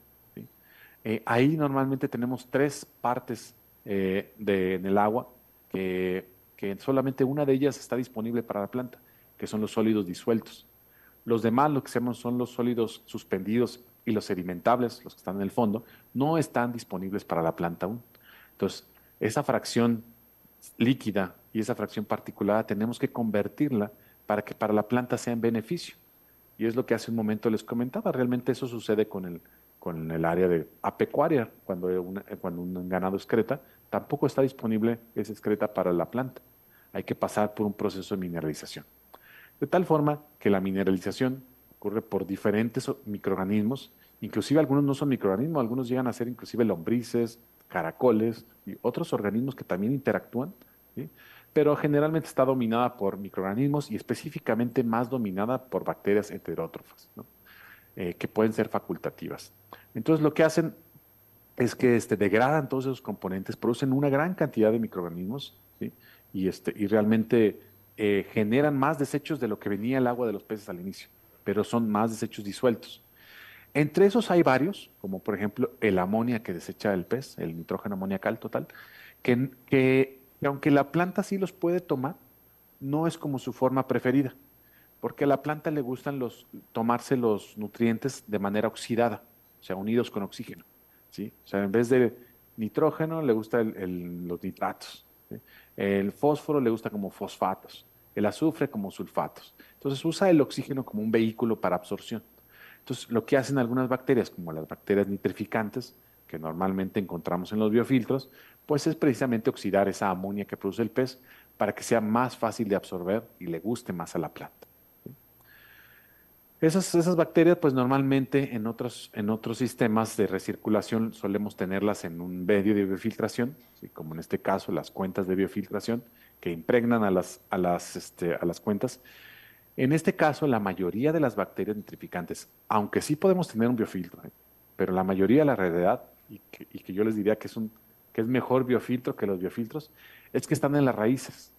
Eh, ahí normalmente tenemos tres partes eh, de, en el agua, que, que solamente una de ellas está disponible para la planta, que son los sólidos disueltos. Los demás, lo que se llaman son los sólidos suspendidos y los sedimentables, los que están en el fondo, no están disponibles para la planta aún. Entonces, esa fracción líquida y esa fracción particulada tenemos que convertirla para que para la planta sea en beneficio. Y es lo que hace un momento les comentaba, realmente eso sucede con el, con el área de apecuaria, cuando, cuando un ganado excreta, tampoco está disponible esa excreta para la planta. Hay que pasar por un proceso de mineralización. De tal forma que la mineralización ocurre por diferentes microorganismos, inclusive algunos no son microorganismos, algunos llegan a ser inclusive lombrices, caracoles y otros organismos que también interactúan, pero generalmente está dominada por microorganismos y específicamente más dominada por bacterias heterótrofas. ¿no? Eh, que pueden ser facultativas. Entonces lo que hacen es que este, degradan todos esos componentes, producen una gran cantidad de microorganismos y, este, y realmente eh, generan más desechos de lo que venía el agua de los peces al inicio, pero son más desechos disueltos. Entre esos hay varios, como por ejemplo el amonia que desecha el pez, el nitrógeno amoniacal total, que, que aunque la planta sí los puede tomar, no es como su forma preferida porque a la planta le gustan tomarse los nutrientes de manera oxidada, o sea, unidos con oxígeno. ¿sí? O sea, en vez de nitrógeno le gustan los nitratos, el fósforo le gusta como fosfatos, el azufre como sulfatos. Entonces usa el oxígeno como un vehículo para absorción. Entonces lo que hacen algunas bacterias, como las bacterias nitrificantes, que normalmente encontramos en los biofiltros, pues es precisamente oxidar esa amonia que produce el pez para que sea más fácil de absorber y le guste más a la planta. Esas, bacterias, pues normalmente en otros, en otros sistemas de recirculación solemos tenerlas en un medio de biofiltración, como en este caso las cuentas de biofiltración que impregnan a las, a las, este, a las cuentas. En este caso, la mayoría de las bacterias nitrificantes, aunque sí podemos tener un biofiltro, ¿eh? pero la mayoría de la realidad, y que, yo les diría que es, un, que es mejor biofiltro que los biofiltros, es que están en las raíces.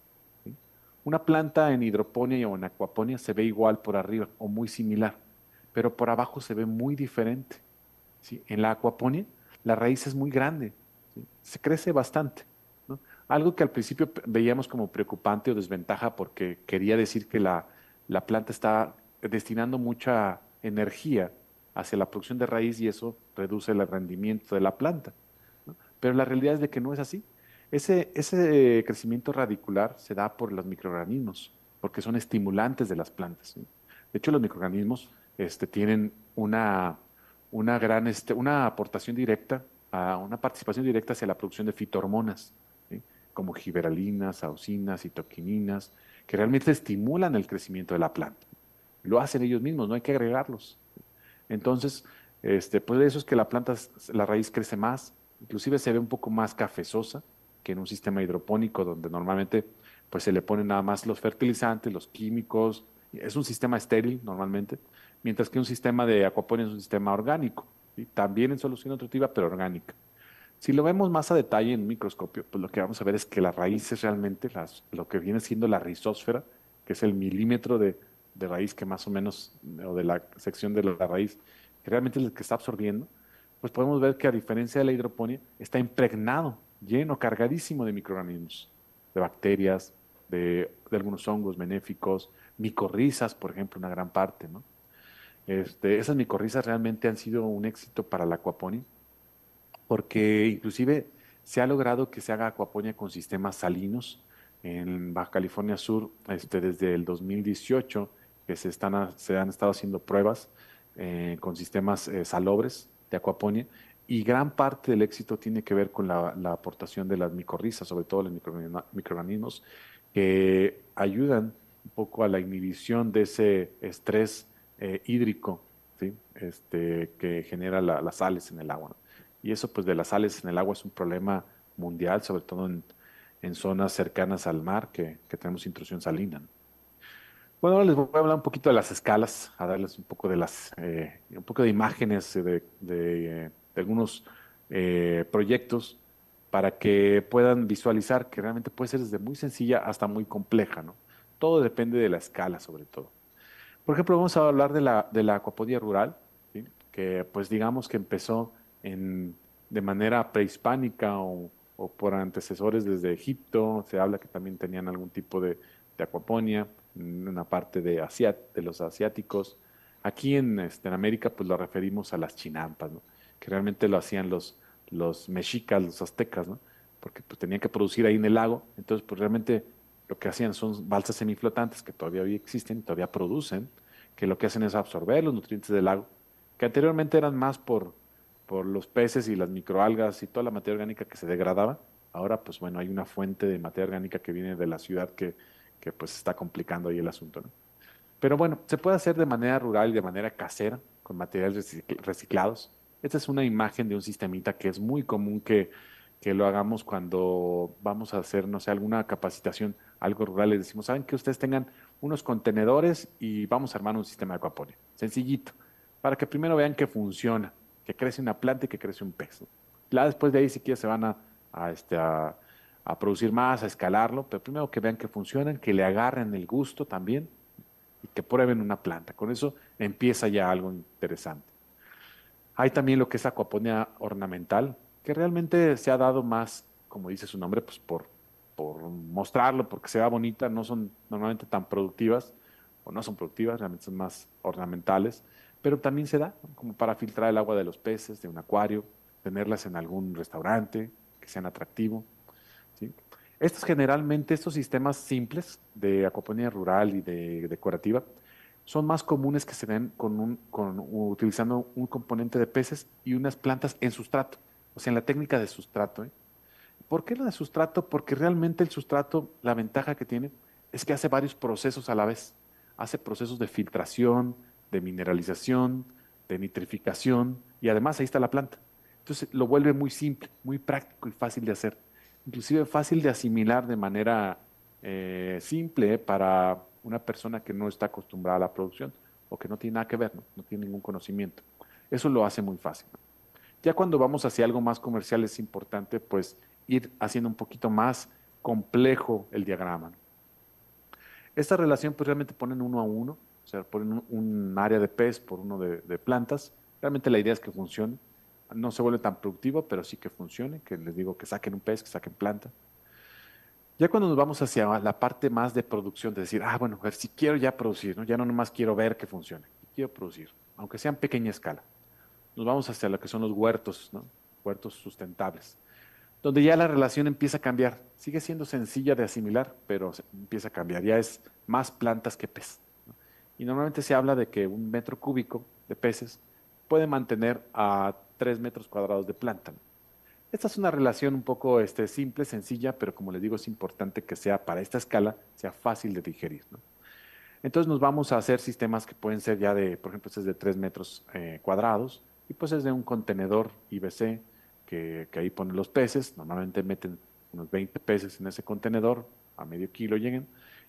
Una planta en hidroponía o en acuaponía se ve igual por arriba o muy similar, pero por abajo se ve muy diferente. ¿sí? En la acuaponía la raíz es muy grande, se crece bastante. Algo que al principio veíamos como preocupante o desventaja porque quería decir que la, planta está destinando mucha energía hacia la producción de raíz y eso reduce el rendimiento de la planta. Pero la realidad es de que no es así. Ese, crecimiento radicular se da por los microorganismos, porque son estimulantes de las plantas. De hecho, los microorganismos este, tienen una, una gran este, una aportación directa, a una participación directa hacia la producción de fitohormonas, como giberalinas, auxinas, citoquininas, que realmente estimulan el crecimiento de la planta. Lo hacen ellos mismos, no hay que agregarlos. Entonces, este, por pues, eso es que la planta, la raíz crece más, inclusive se ve un poco más cafezosa, que en un sistema hidropónico donde normalmente pues se le ponen nada más los fertilizantes, los químicos, es un sistema estéril normalmente, mientras que un sistema de acuaponía es un sistema orgánico, también en solución nutritiva, pero orgánica. Si lo vemos más a detalle en microscopio, pues lo que vamos a ver es que las raíces realmente, las, lo que viene siendo la rizósfera, que es el milímetro de, de raíz que más o menos, o de la sección de la raíz, que realmente es el que está absorbiendo, pues podemos ver que a diferencia de la hidroponía, está impregnado lleno, cargadísimo de microorganismos, de bacterias, de, algunos hongos benéficos, micorrizas, por ejemplo, una gran parte. ¿no? Este, esas micorrizas realmente han sido un éxito para la acuaponía, porque inclusive se ha logrado que se haga acuaponía con sistemas salinos. En Baja California Sur, este, desde el 2018, que se, están, se han estado haciendo pruebas eh, con sistemas eh, salobres de acuaponía y gran parte del éxito tiene que ver con la, aportación de las micorrizas, sobre todo los microorganismos, que ayudan un poco a la inhibición de ese estrés eh, hídrico este, que genera las sales en el agua. Y eso pues de las sales en el agua es un problema mundial, sobre todo en, zonas cercanas al mar que, tenemos intrusión salina. Bueno, ahora les voy a hablar un poquito de las escalas, a darles un poco de las, eh, un poco de imágenes de eh, de algunos eh, proyectos para que puedan visualizar que realmente puede ser desde muy sencilla hasta muy compleja, ¿no? Todo depende de la escala, sobre todo. Por ejemplo, vamos a hablar de la, de la acuaponía rural, que pues digamos que empezó en, de manera prehispánica o, por antecesores desde Egipto, se habla que también tenían algún tipo de, de acuaponía, en una parte de, Asia, de los asiáticos. Aquí en, este, en América pues lo referimos a las chinampas, ¿no? que realmente lo hacían los, los mexicas, los aztecas, ¿no? porque pues, tenían que producir ahí en el lago, entonces pues realmente lo que hacían son balsas semiflotantes que todavía hoy existen, todavía producen, que lo que hacen es absorber los nutrientes del lago, que anteriormente eran más por, los peces y las microalgas y toda la materia orgánica que se degradaba. Ahora, pues bueno, hay una fuente de materia orgánica que viene de la ciudad que, que pues está complicando ahí el asunto. ¿no? Pero bueno, se puede hacer de manera rural y de manera casera, con materiales reciclados. Esta es una imagen de un sistemita que es muy común que, lo hagamos cuando vamos a hacer, no sé, alguna capacitación, algo rural. Les decimos, ¿saben que ustedes tengan unos contenedores y vamos a armar un sistema de acuaponía? Sencillito, para que primero vean que funciona, que crece una planta y que crece un peso. después de ahí, si se van este, a, a producir más, a escalarlo, pero primero que vean que funcionan, que le agarren el gusto también y que prueben una planta. Con eso empieza ya algo interesante. Hay también lo que es acuaponía ornamental, que realmente se ha dado más, como dice su nombre, pues por, mostrarlo, porque se bonita, no son normalmente tan productivas, o no son productivas, realmente son más ornamentales, pero también se da como para filtrar el agua de los peces, de un acuario, tenerlas en algún restaurante, que sean atractivo. Estos generalmente, estos sistemas simples de acuaponía rural y de decorativa, son más comunes que se den con un, utilizando un componente de peces y unas plantas en sustrato, o sea, en la técnica de sustrato. ¿eh? ¿Por qué la de sustrato? Porque realmente el sustrato, la ventaja que tiene es que hace varios procesos a la vez. Hace procesos de filtración, de mineralización, de nitrificación y además ahí está la planta. Entonces lo vuelve muy simple, muy práctico y fácil de hacer. Inclusive fácil de asimilar de manera eh, simple ¿eh? para una persona que no está acostumbrada a la producción o que no tiene nada que ver, no, tiene ningún conocimiento. Eso lo hace muy fácil. Ya cuando vamos hacia algo más comercial es importante pues ir haciendo un poquito más complejo el diagrama. Esta relación pues realmente ponen uno a uno, o sea, ponen un, área de pez por uno de, de, plantas. Realmente la idea es que funcione. No se vuelve tan productivo, pero sí que funcione, que les digo que saquen un pez, que saquen planta. Ya cuando nos vamos hacia la parte más de producción, de decir, ah, bueno, pues, si quiero ya producir, ¿no? ya no nomás quiero ver que funcione, quiero producir, aunque sea en pequeña escala. Nos vamos hacia lo que son los huertos, ¿no? huertos sustentables, donde ya la relación empieza a cambiar. Sigue siendo sencilla de asimilar, pero empieza a cambiar. Ya es más plantas que pez. Y normalmente se habla de que un metro cúbico de peces puede mantener a tres metros cuadrados de planta. Esta es una relación un poco este, simple, sencilla, pero como les digo, es importante que sea para esta escala, sea fácil de digerir. Entonces nos vamos a hacer sistemas que pueden ser ya de, por ejemplo, este es de 3 metros eh, cuadrados y pues es de un contenedor IBC que, ahí ponen los peces. Normalmente meten unos 20 peces en ese contenedor, a medio kilo lleguen,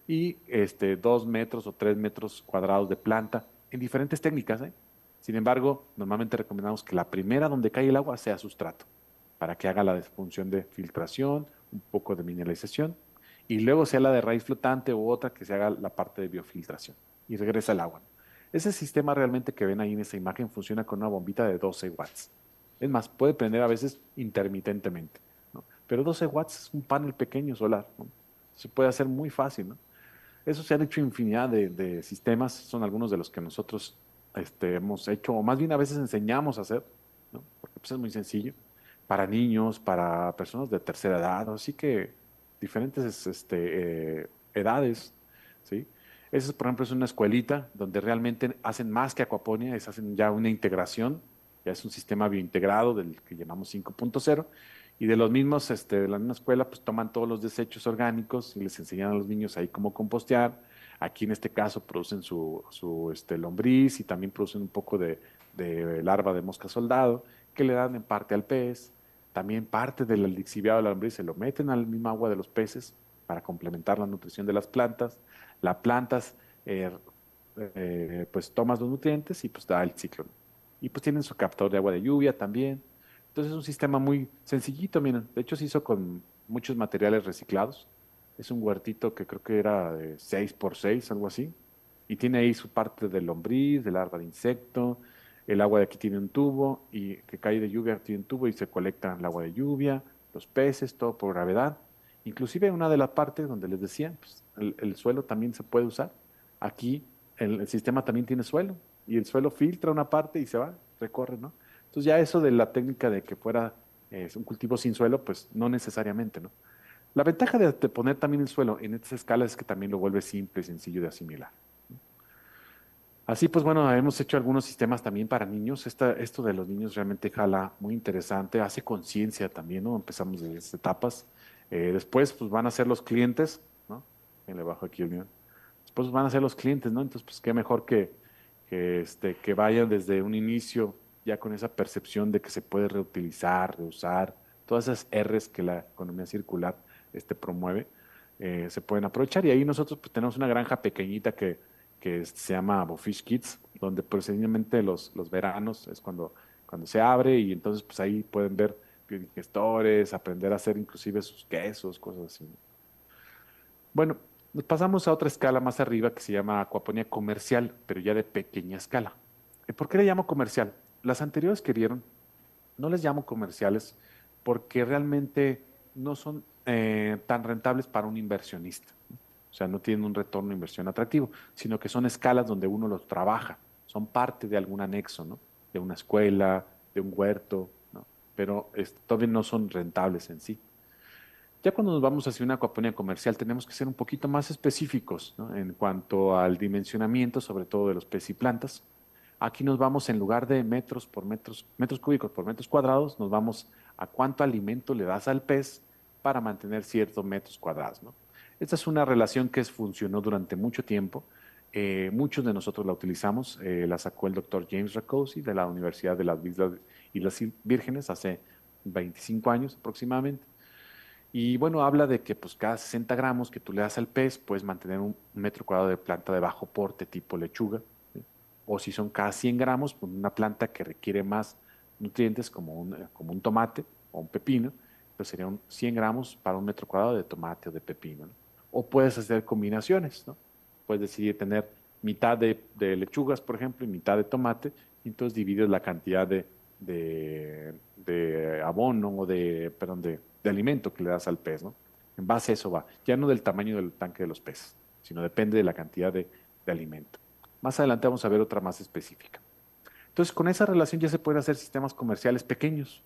y este, 2 metros o 3 metros cuadrados de planta en diferentes técnicas. ¿eh? Sin embargo, normalmente recomendamos que la primera donde cae el agua sea sustrato para que haga la función de filtración, un poco de mineralización, y luego sea la de raíz flotante u otra que se haga la parte de biofiltración y regresa el agua. Ese sistema realmente que ven ahí en esa imagen funciona con una bombita de 12 watts. Es más, puede prender a veces intermitentemente, ¿no? pero 12 watts es un panel pequeño solar. Se puede hacer muy fácil. ¿no? Eso se han hecho infinidad de, sistemas, son algunos de los que nosotros este, hemos hecho, o más bien a veces enseñamos a hacer, porque pues, es muy sencillo para niños, para personas de tercera edad, así que diferentes este, eh, edades, ¿sí? Esa, por ejemplo, es una escuelita donde realmente hacen más que acuaponía, hacen ya una integración, ya es un sistema biointegrado del que llamamos 5.0, y de los mismos, este, de la misma escuela, pues toman todos los desechos orgánicos y les enseñan a los niños ahí cómo compostear. Aquí en este caso producen su, su este, lombriz y también producen un poco de, de larva de mosca soldado que le dan en parte al pez, también parte del lixiviado de la lombriz se lo meten al mismo agua de los peces para complementar la nutrición de las plantas. Las plantas eh, eh, pues toman los nutrientes y pues da el ciclo. Y pues tienen su captor de agua de lluvia también. Entonces es un sistema muy sencillito, miren. De hecho se hizo con muchos materiales reciclados. Es un huertito que creo que era de 6 x 6, algo así. Y tiene ahí su parte de lombriz, de larva de insecto, el agua de aquí tiene un tubo y que cae de lluvia tiene un tubo y se colecta el agua de lluvia, los peces, todo por gravedad. Inclusive una de las partes donde les decía, pues, el, suelo también se puede usar. Aquí el, sistema también tiene suelo y el suelo filtra una parte y se va, recorre, ¿no? Entonces ya eso de la técnica de que fuera eh, un cultivo sin suelo, pues no necesariamente, ¿no? La ventaja de, de poner también el suelo en estas escalas es que también lo vuelve simple y sencillo de asimilar. Así pues, bueno, hemos hecho algunos sistemas también para niños. Esta, esto de los niños realmente jala muy interesante, hace conciencia también, ¿no? Empezamos desde esas etapas. Eh, después, pues van a ser los clientes, ¿no? el bajo aquí Después van a ser los clientes, ¿no? Entonces, pues qué mejor que, este, que vayan desde un inicio ya con esa percepción de que se puede reutilizar, reusar, todas esas R's que la economía circular este, promueve, eh, se pueden aprovechar. Y ahí nosotros pues, tenemos una granja pequeñita que que se llama Bofish Kids, donde precisamente los, los veranos es cuando, cuando se abre y entonces pues ahí pueden ver biodigestores, aprender a hacer inclusive sus quesos, cosas así. Bueno, nos pasamos a otra escala más arriba que se llama acuaponía comercial, pero ya de pequeña escala. ¿Por qué le llamo comercial? Las anteriores que vieron, no les llamo comerciales porque realmente no son eh, tan rentables para un inversionista. O sea, no tienen un retorno de inversión atractivo, sino que son escalas donde uno los trabaja, son parte de algún anexo, ¿no? De una escuela, de un huerto, ¿no? Pero todavía no son rentables en sí. Ya cuando nos vamos hacia una acuaponía comercial tenemos que ser un poquito más específicos ¿no? en cuanto al dimensionamiento, sobre todo de los peces y plantas. Aquí nos vamos en lugar de metros por metros, metros cúbicos por metros cuadrados, nos vamos a cuánto alimento le das al pez para mantener ciertos metros cuadrados, ¿no? Esta es una relación que funcionó durante mucho tiempo. Eh, muchos de nosotros la utilizamos, eh, la sacó el doctor James Racosi de la Universidad de las Islas Vírgenes hace 25 años aproximadamente. Y bueno, habla de que pues, cada 60 gramos que tú le das al pez puedes mantener un metro cuadrado de planta de bajo porte tipo lechuga. O si son cada 100 gramos, pues, una planta que requiere más nutrientes como un, eh, como un tomate o un pepino, pues serían 100 gramos para un metro cuadrado de tomate o de pepino o puedes hacer combinaciones, ¿no? Puedes decidir tener mitad de, lechugas, por ejemplo, y mitad de tomate, y entonces divides la cantidad de, abono o de, perdón, de, alimento que le das al pez, ¿no? En base a eso va, ya no del tamaño del tanque de los peces, sino depende de la cantidad de, alimento. Más adelante vamos a ver otra más específica. Entonces, con esa relación ya se pueden hacer sistemas comerciales pequeños.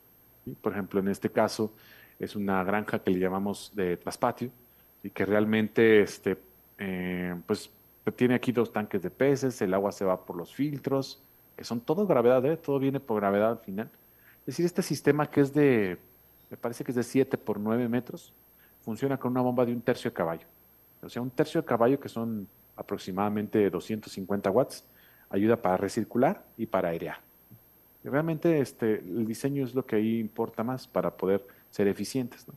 Por ejemplo, en este caso es una granja que le llamamos de traspatio, y que realmente este, eh, pues, tiene aquí dos tanques de peces, el agua se va por los filtros, que son todo gravedad, ¿eh? todo viene por gravedad al final. Es decir, este sistema que es de, me parece que es de 7 por 9 metros, funciona con una bomba de un tercio de caballo. O sea, un tercio de caballo que son aproximadamente 250 watts, ayuda para recircular y para airear. realmente este, el diseño es lo que ahí importa más para poder ser eficientes. ¿no?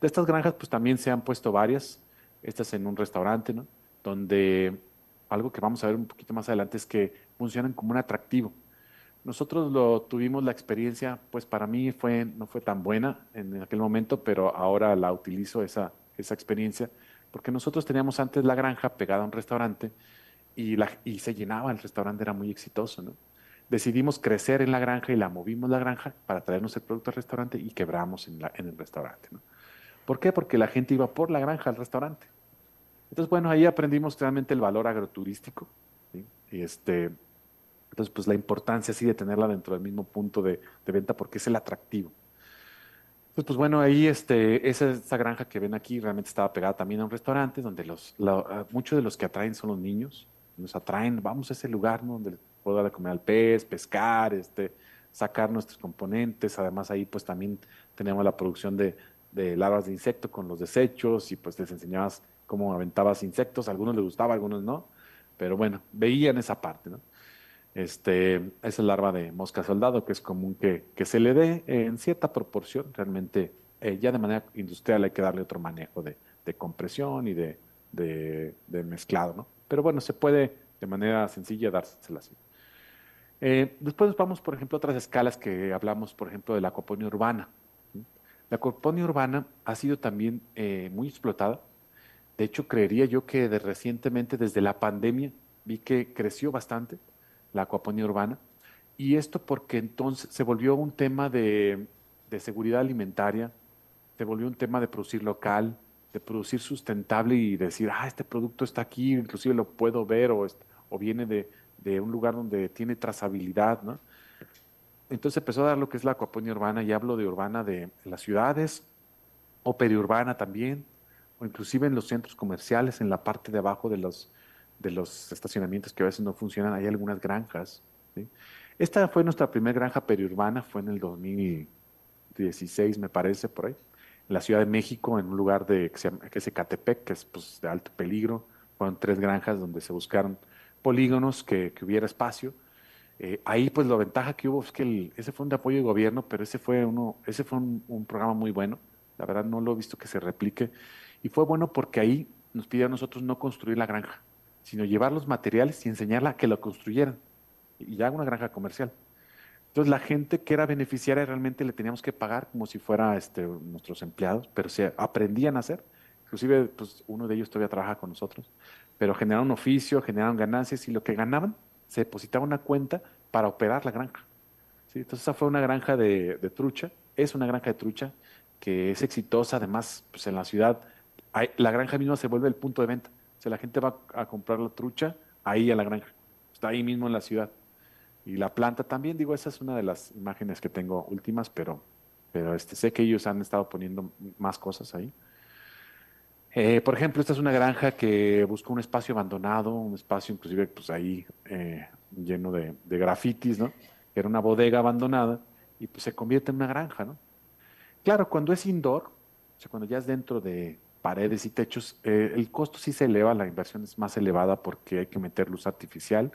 De estas granjas, pues también se han puesto varias, estas en un restaurante, ¿no? Donde algo que vamos a ver un poquito más adelante es que funcionan como un atractivo. Nosotros lo tuvimos la experiencia, pues para mí fue, no fue tan buena en aquel momento, pero ahora la utilizo esa, experiencia, porque nosotros teníamos antes la granja pegada a un restaurante y, la, y se llenaba el restaurante, era muy exitoso, ¿no? Decidimos crecer en la granja y la movimos la granja para traernos el producto al restaurante y quebramos en, la, en el restaurante, ¿no? ¿Por qué? Porque la gente iba por la granja al restaurante. Entonces, bueno, ahí aprendimos realmente el valor agroturístico. Y este, entonces, pues la importancia así de tenerla dentro del mismo punto de, venta porque es el atractivo. Entonces, pues bueno, ahí este, esa, granja que ven aquí realmente estaba pegada también a un restaurante donde los, ah, muchos de los que atraen son los niños. Nos atraen, vamos a ese lugar ¿no? donde puedo comer al pez, pescar, este, sacar nuestros componentes. Además ahí pues también tenemos la producción de, de larvas de insecto con los desechos y pues les enseñabas cómo aventabas insectos, a algunos les gustaba, a algunos no, pero bueno, veían esa parte, ¿no? Este, esa larva de mosca soldado que es común que, que se le dé en cierta proporción, realmente eh, ya de manera industrial hay que darle otro manejo de, compresión y de, mezclado, ¿no? Pero bueno, se puede de manera sencilla dársela así. Eh, después vamos, por ejemplo, a otras escalas que hablamos, por ejemplo, de la acuaponía urbana. La acuaponía urbana ha sido también eh, muy explotada. De hecho, creería yo que de recientemente, desde la pandemia, vi que creció bastante la acuaponía urbana. Y esto porque entonces se volvió un tema de, seguridad alimentaria, se volvió un tema de producir local, de producir sustentable y decir, ah, este producto está aquí, inclusive lo puedo ver o, viene de, de, un lugar donde tiene trazabilidad, ¿no? Entonces empezó a dar lo que es la acuaponía urbana y hablo de urbana de las ciudades o periurbana también, o inclusive en los centros comerciales, en la parte de abajo de los, de los estacionamientos que a veces no funcionan, hay algunas granjas. Esta fue nuestra primera granja periurbana, fue en el 2016, me parece, por ahí, en la Ciudad de México, en un lugar de, que, se llama, que es que es pues, de alto peligro. Fueron tres granjas donde se buscaron polígonos que hubiera espacio eh, ahí pues la ventaja que hubo es que ese fue un de apoyo de gobierno, pero ese fue, uno, ese fue un, programa muy bueno. La verdad no lo he visto que se replique. Y fue bueno porque ahí nos pidió a nosotros no construir la granja, sino llevar los materiales y enseñarla a que lo construyeran. Y ya una granja comercial. Entonces la gente que era beneficiaria realmente le teníamos que pagar como si fuera este, nuestros empleados, pero se aprendían a hacer. Inclusive pues, uno de ellos todavía trabaja con nosotros. Pero generaron oficio, generaron ganancias y lo que ganaban se depositaba una cuenta para operar la granja. Entonces esa fue una granja de, trucha, es una granja de trucha que es exitosa, además pues en la ciudad hay, la granja misma se vuelve el punto de venta. O sea, la gente va a comprar la trucha ahí a la granja, está ahí mismo en la ciudad. Y la planta también, digo, esa es una de las imágenes que tengo últimas, pero, pero este, sé que ellos han estado poniendo más cosas ahí. Eh, por ejemplo, esta es una granja que buscó un espacio abandonado, un espacio inclusive pues ahí eh, lleno de, grafitis, ¿no? Era una bodega abandonada y pues se convierte en una granja, ¿no? Claro, cuando es indoor, o sea, cuando ya es dentro de paredes y techos, eh, el costo sí se eleva, la inversión es más elevada porque hay que meter luz artificial.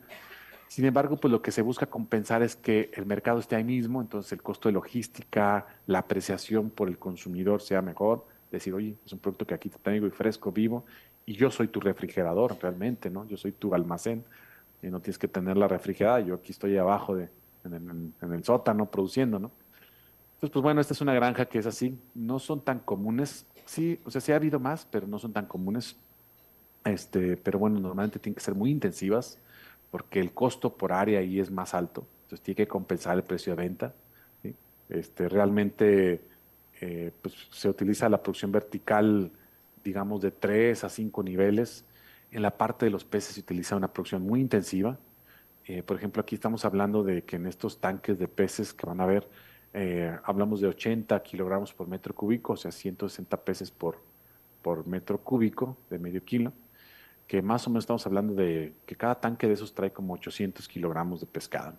Sin embargo, pues lo que se busca compensar es que el mercado esté ahí mismo, entonces el costo de logística, la apreciación por el consumidor sea mejor decir, oye, es un producto que aquí te tengo y fresco, vivo, y yo soy tu refrigerador realmente, ¿no? Yo soy tu almacén y no tienes que tenerla refrigerada, yo aquí estoy abajo de, en, el, sótano produciendo, ¿no? Entonces, pues bueno, esta es una granja que es así, no son tan comunes, sí, o sea, sí ha habido más, pero no son tan comunes, este, pero bueno, normalmente tienen que ser muy intensivas porque el costo por área ahí es más alto, entonces tiene que compensar el precio de venta, ¿sí? este, realmente eh, pues se utiliza la producción vertical, digamos, de 3 a 5 niveles. En la parte de los peces se utiliza una producción muy intensiva. Eh, por ejemplo, aquí estamos hablando de que en estos tanques de peces que van a ver, eh, hablamos de 80 kilogramos por metro cúbico, o sea, 160 peces por, por metro cúbico de medio kilo, que más o menos estamos hablando de que cada tanque de esos trae como 800 kilogramos de pescado.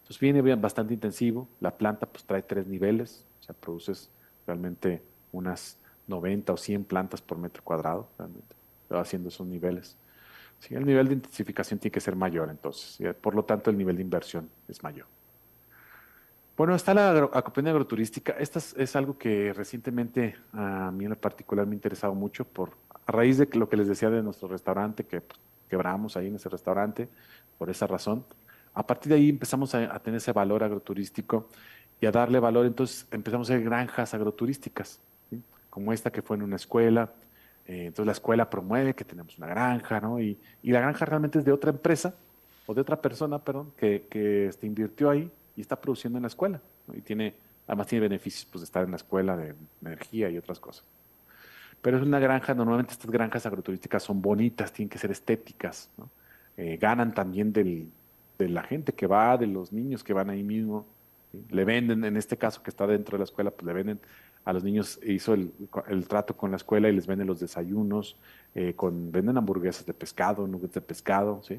Entonces viene bastante intensivo, la planta pues trae tres niveles, o sea, produces realmente unas 90 o 100 plantas por metro cuadrado, realmente, haciendo esos niveles. si el nivel de intensificación tiene que ser mayor entonces, eh, por lo tanto el nivel de inversión es mayor. Bueno, está la acompañamiento agroturística. Esta es, algo que recientemente a mí en particular me ha interesado mucho por, a raíz de lo que les decía de nuestro restaurante, que pues, quebramos ahí en ese restaurante, por esa razón. A partir de ahí empezamos a, a tener ese valor agroturístico y a darle valor. Entonces empezamos a hacer granjas agroturísticas, como esta que fue en una escuela. Eh, entonces la escuela promueve que tenemos una granja, ¿no? Y, y, la granja realmente es de otra empresa o de otra persona, perdón, que, que este, invirtió ahí y está produciendo en la escuela. Y tiene, además tiene beneficios pues, de estar en la escuela, de energía y otras cosas. Pero es una granja, normalmente estas granjas agroturísticas son bonitas, tienen que ser estéticas, ¿no? Eh, ganan también de la gente que va, de los niños que van ahí mismo. Le venden, en este caso que está dentro de la escuela, pues le venden a los niños, hizo el, el trato con la escuela y les venden los desayunos, eh, con, venden hamburguesas de pescado, nuggets de pescado, ¿sí?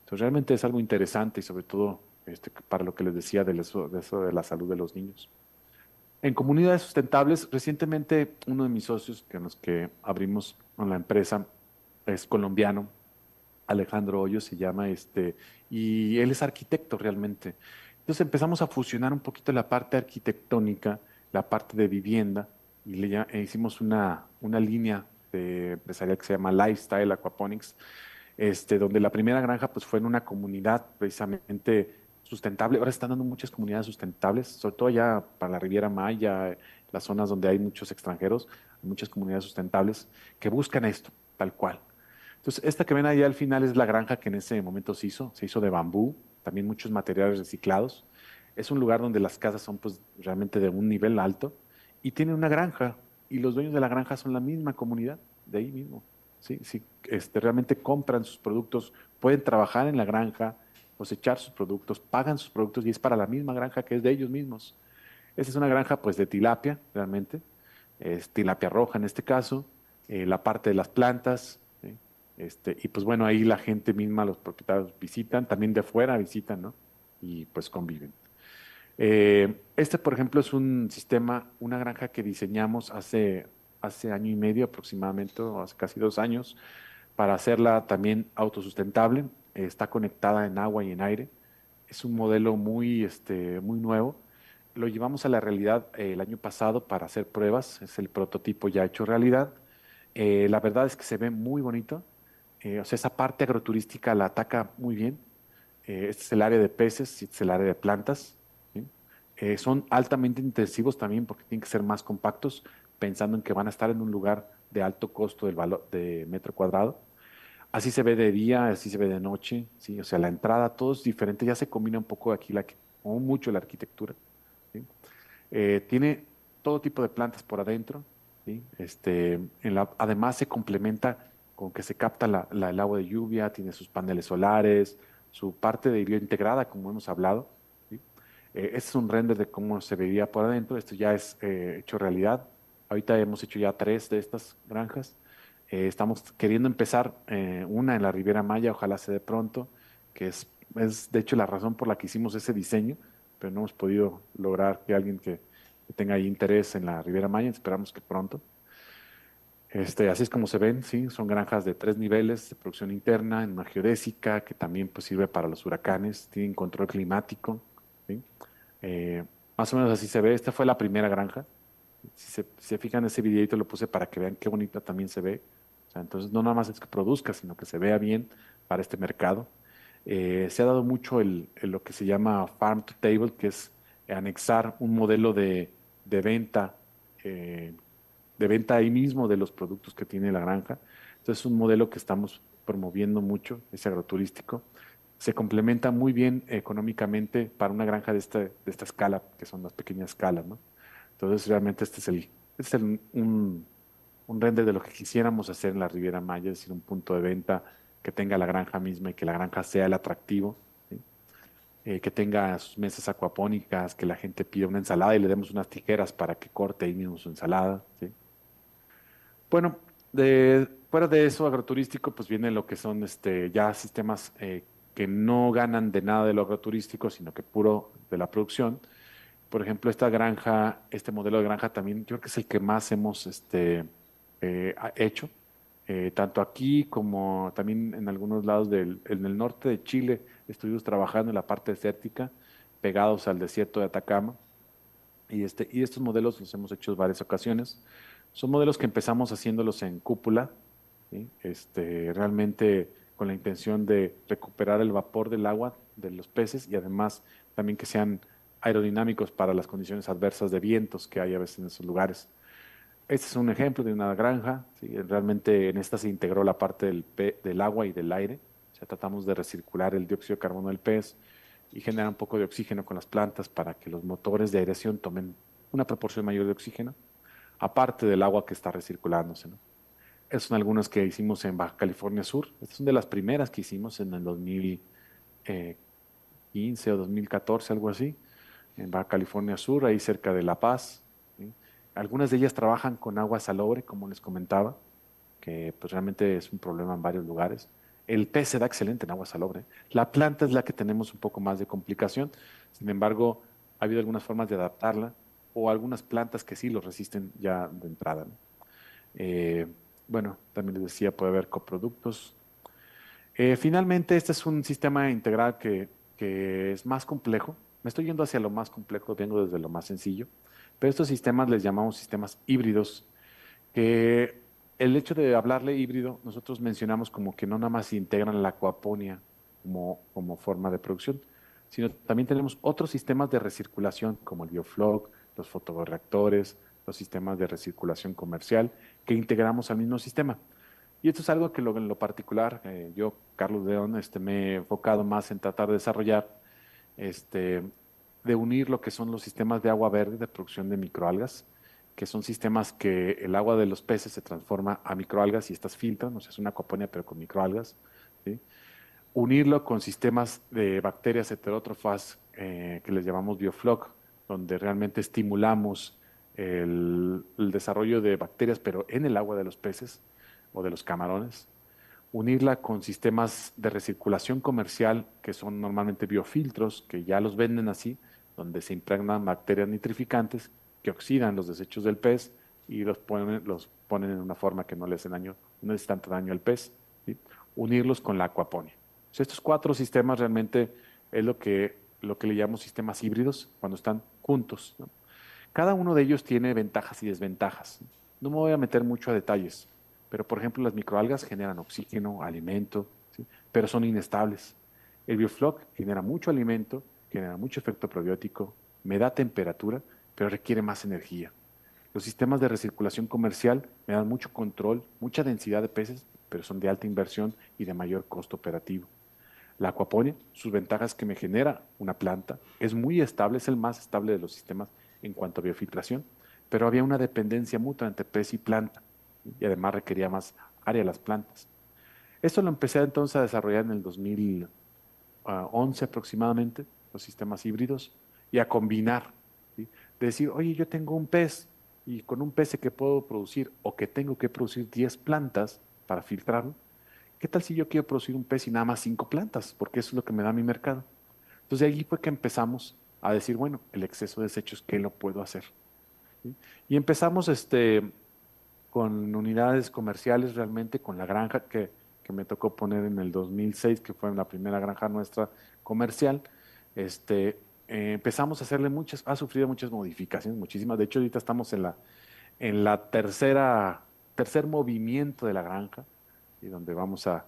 Entonces realmente es algo interesante y sobre todo este, para lo que les decía de eso, de eso de la salud de los niños. En comunidades sustentables, recientemente uno de mis socios que los que abrimos con la empresa es colombiano, Alejandro Hoyos se llama, este, y él es arquitecto realmente. Entonces empezamos a fusionar un poquito la parte arquitectónica, la parte de vivienda, y le, e hicimos una, una línea de empresarial que se llama Lifestyle Aquaponics, este, donde la primera granja pues, fue en una comunidad precisamente sustentable. Ahora están dando muchas comunidades sustentables, sobre todo allá para la Riviera Maya, las zonas donde hay muchos extranjeros, hay muchas comunidades sustentables que buscan esto, tal cual. Entonces, esta que ven ahí al final es la granja que en ese momento se hizo, se hizo de bambú, también muchos materiales reciclados. Es un lugar donde las casas son pues, realmente de un nivel alto y tiene una granja y los dueños de la granja son la misma comunidad de ahí mismo. ¿sí? Si este, realmente compran sus productos, pueden trabajar en la granja, cosechar sus productos, pagan sus productos y es para la misma granja que es de ellos mismos. Esa es una granja pues de tilapia realmente, es tilapia roja en este caso, eh, la parte de las plantas, este, y pues bueno, ahí la gente misma, los propietarios visitan, también de afuera visitan, ¿no? Y pues conviven. Eh, este, por ejemplo, es un sistema, una granja que diseñamos hace, hace año y medio aproximadamente, o hace casi dos años, para hacerla también autosustentable. está conectada en agua y en aire. Es un modelo muy, este, muy nuevo. Lo llevamos a la realidad eh, el año pasado para hacer pruebas. Es el prototipo ya hecho realidad. Eh, la verdad es que se ve muy bonito eh, o sea, esa parte agroturística la ataca muy bien. Eh, este es el área de peces, este es el área de plantas. Eh, son altamente intensivos también porque tienen que ser más compactos, pensando en que van a estar en un lugar de alto costo del valor de metro cuadrado. Así se ve de día, así se ve de noche, ¿sí? o sea, la entrada, todo es diferente, ya se combina un poco aquí, la, o mucho la arquitectura. tiene todo tipo de plantas por adentro, este, además se complementa con que se capta el agua de lluvia, tiene sus paneles solares, su parte de integrada, como hemos hablado. este es un render de cómo se vería por adentro. Esto ya es eh, hecho realidad. Ahorita hemos hecho ya tres de estas granjas. Eh, estamos queriendo empezar una en la Riviera Maya, ojalá se dé pronto, que es, es de hecho la razón por la que hicimos ese diseño, pero no hemos podido lograr que alguien que, tenga interés en la Riviera Maya, esperamos que pronto. Este, así es como se ven, sí, son granjas de tres niveles de producción interna en una geodésica que también pues, sirve para los huracanes, tienen control climático. Eh, más o menos así se ve, esta fue la primera granja. Si se, si fijan, ese videito lo puse para que vean qué bonita también se ve. entonces, no nada más es que produzca, sino que se vea bien para este mercado. Eh, se ha dado mucho el, lo que se llama farm to table, que es anexar un modelo de, de venta eh, de venta ahí mismo de los productos que tiene la granja. Entonces es un modelo que estamos promoviendo mucho, es agroturístico. Se complementa muy bien económicamente para una granja de esta, de esta escala, que son las pequeñas escalas. ¿no? Entonces realmente este es, el, este es un, un render de lo que quisiéramos hacer en la Riviera Maya, es decir, un punto de venta que tenga la granja misma y que la granja sea el atractivo, eh, que tenga sus mesas acuapónicas, que la gente pida una ensalada y le demos unas tijeras para que corte ahí mismo su ensalada, ¿sí? Bueno, de, fuera de eso, agroturístico, pues viene lo que son este, ya sistemas eh, que no ganan de nada de lo agroturístico, sino que puro de la producción. Por ejemplo, esta granja, este modelo de granja también, yo creo que es el que más hemos este, eh, hecho, eh, tanto aquí como también en algunos lados del en el norte de Chile, estuvimos trabajando en la parte desértica, pegados al desierto de Atacama. Y, este, y estos modelos los hemos hecho en varias ocasiones. Son modelos que empezamos haciéndolos en cúpula, este, realmente con la intención de recuperar el vapor del agua de los peces y además también que sean aerodinámicos para las condiciones adversas de vientos que hay a veces en esos lugares. Este es un ejemplo de una granja, realmente en esta se integró la parte del, del agua y del aire, o sea, tratamos de recircular el dióxido de carbono del pez y generar un poco de oxígeno con las plantas para que los motores de aireación tomen una proporción mayor de oxígeno aparte del agua que está recirculándose. ¿no? Esas son algunas que hicimos en Baja California Sur. Estas son de las primeras que hicimos en el 2015 eh, o 2014, algo así, en Baja California Sur, ahí cerca de La Paz. Algunas de ellas trabajan con agua salobre, como les comentaba, que pues, realmente es un problema en varios lugares. El pez se da excelente en agua salobre. La planta es la que tenemos un poco más de complicación. Sin embargo, ha habido algunas formas de adaptarla o algunas plantas que sí los resisten ya de entrada. Eh, bueno, también les decía, puede haber coproductos. Eh, finalmente, este es un sistema integral que, es más complejo. Me estoy yendo hacia lo más complejo, vengo desde lo más sencillo. Pero estos sistemas les llamamos sistemas híbridos, que el hecho de hablarle híbrido, nosotros mencionamos como que no nada más integran la acuaponia como, como forma de producción, sino también tenemos otros sistemas de recirculación como el biofloc, los fotoreactores, los sistemas de recirculación comercial, que integramos al mismo sistema. Y esto es algo que en lo particular, eh, yo, Carlos León, este, me he enfocado más en tratar de desarrollar, este, de unir lo que son los sistemas de agua verde de producción de microalgas, que son sistemas que el agua de los peces se transforma a microalgas y estas filtran, o sea, es una acuaponía pero con microalgas. Unirlo con sistemas de bacterias heterótrofas eh, que les llamamos biofloc, donde realmente estimulamos el, desarrollo de bacterias, pero en el agua de los peces o de los camarones, unirla con sistemas de recirculación comercial, que son normalmente biofiltros, que ya los venden así, donde se impregnan bacterias nitrificantes que oxidan los desechos del pez y los ponen, los ponen en una forma que no les hacen daño, no les tanto daño al pez, unirlos con la acuaponia. estos cuatro sistemas realmente es lo que lo que le llamamos sistemas híbridos, cuando están juntos. Cada uno de ellos tiene ventajas y desventajas. No me voy a meter mucho a detalles, pero por ejemplo las microalgas generan oxígeno, alimento, pero son inestables. El biofloc genera mucho alimento, genera mucho efecto probiótico, me da temperatura, pero requiere más energía. Los sistemas de recirculación comercial me dan mucho control, mucha densidad de peces, pero son de alta inversión y de mayor costo operativo. La acuaponia, sus ventajas que me genera una planta, es muy estable, es el más estable de los sistemas en cuanto a biofiltración, pero había una dependencia mutua entre pez y planta y además requería más área las plantas. Esto lo empecé entonces a desarrollar en el 2011 aproximadamente, los sistemas híbridos, y a combinar. Decir, oye, yo tengo un pez y con un pez que puedo producir o que tengo que producir 10 plantas para filtrarlo, ¿qué tal si yo quiero producir un pez y nada más cinco plantas? Porque eso es lo que me da mi mercado. Entonces de allí fue que empezamos a decir, bueno, el exceso de desechos, ¿qué lo puedo hacer? Y empezamos este, con unidades comerciales realmente, con la granja que, me tocó poner en el 2006, que fue la primera granja nuestra comercial. Este, eh, empezamos a hacerle muchas, ha sufrido muchas modificaciones, muchísimas. De hecho, ahorita estamos en la, en la tercera, tercer movimiento de la granja donde vamos a,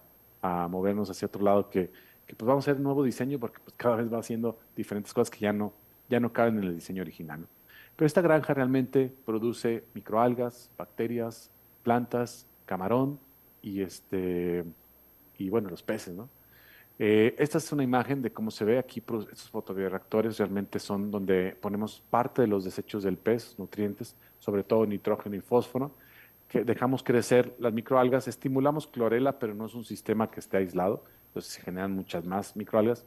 movernos hacia otro lado que, pues, vamos a hacer un nuevo diseño porque pues, cada vez va haciendo diferentes cosas que ya no, ya no caben en el diseño original. Pero esta granja realmente produce microalgas, bacterias, plantas, camarón y, este, y bueno, los peces, eh, esta es una imagen de cómo se ve aquí, pues, estos fotoreactores realmente son donde ponemos parte de los desechos del pez, nutrientes, sobre todo nitrógeno y fósforo, que dejamos crecer las microalgas, estimulamos clorela, pero no es un sistema que esté aislado, entonces se generan muchas más microalgas,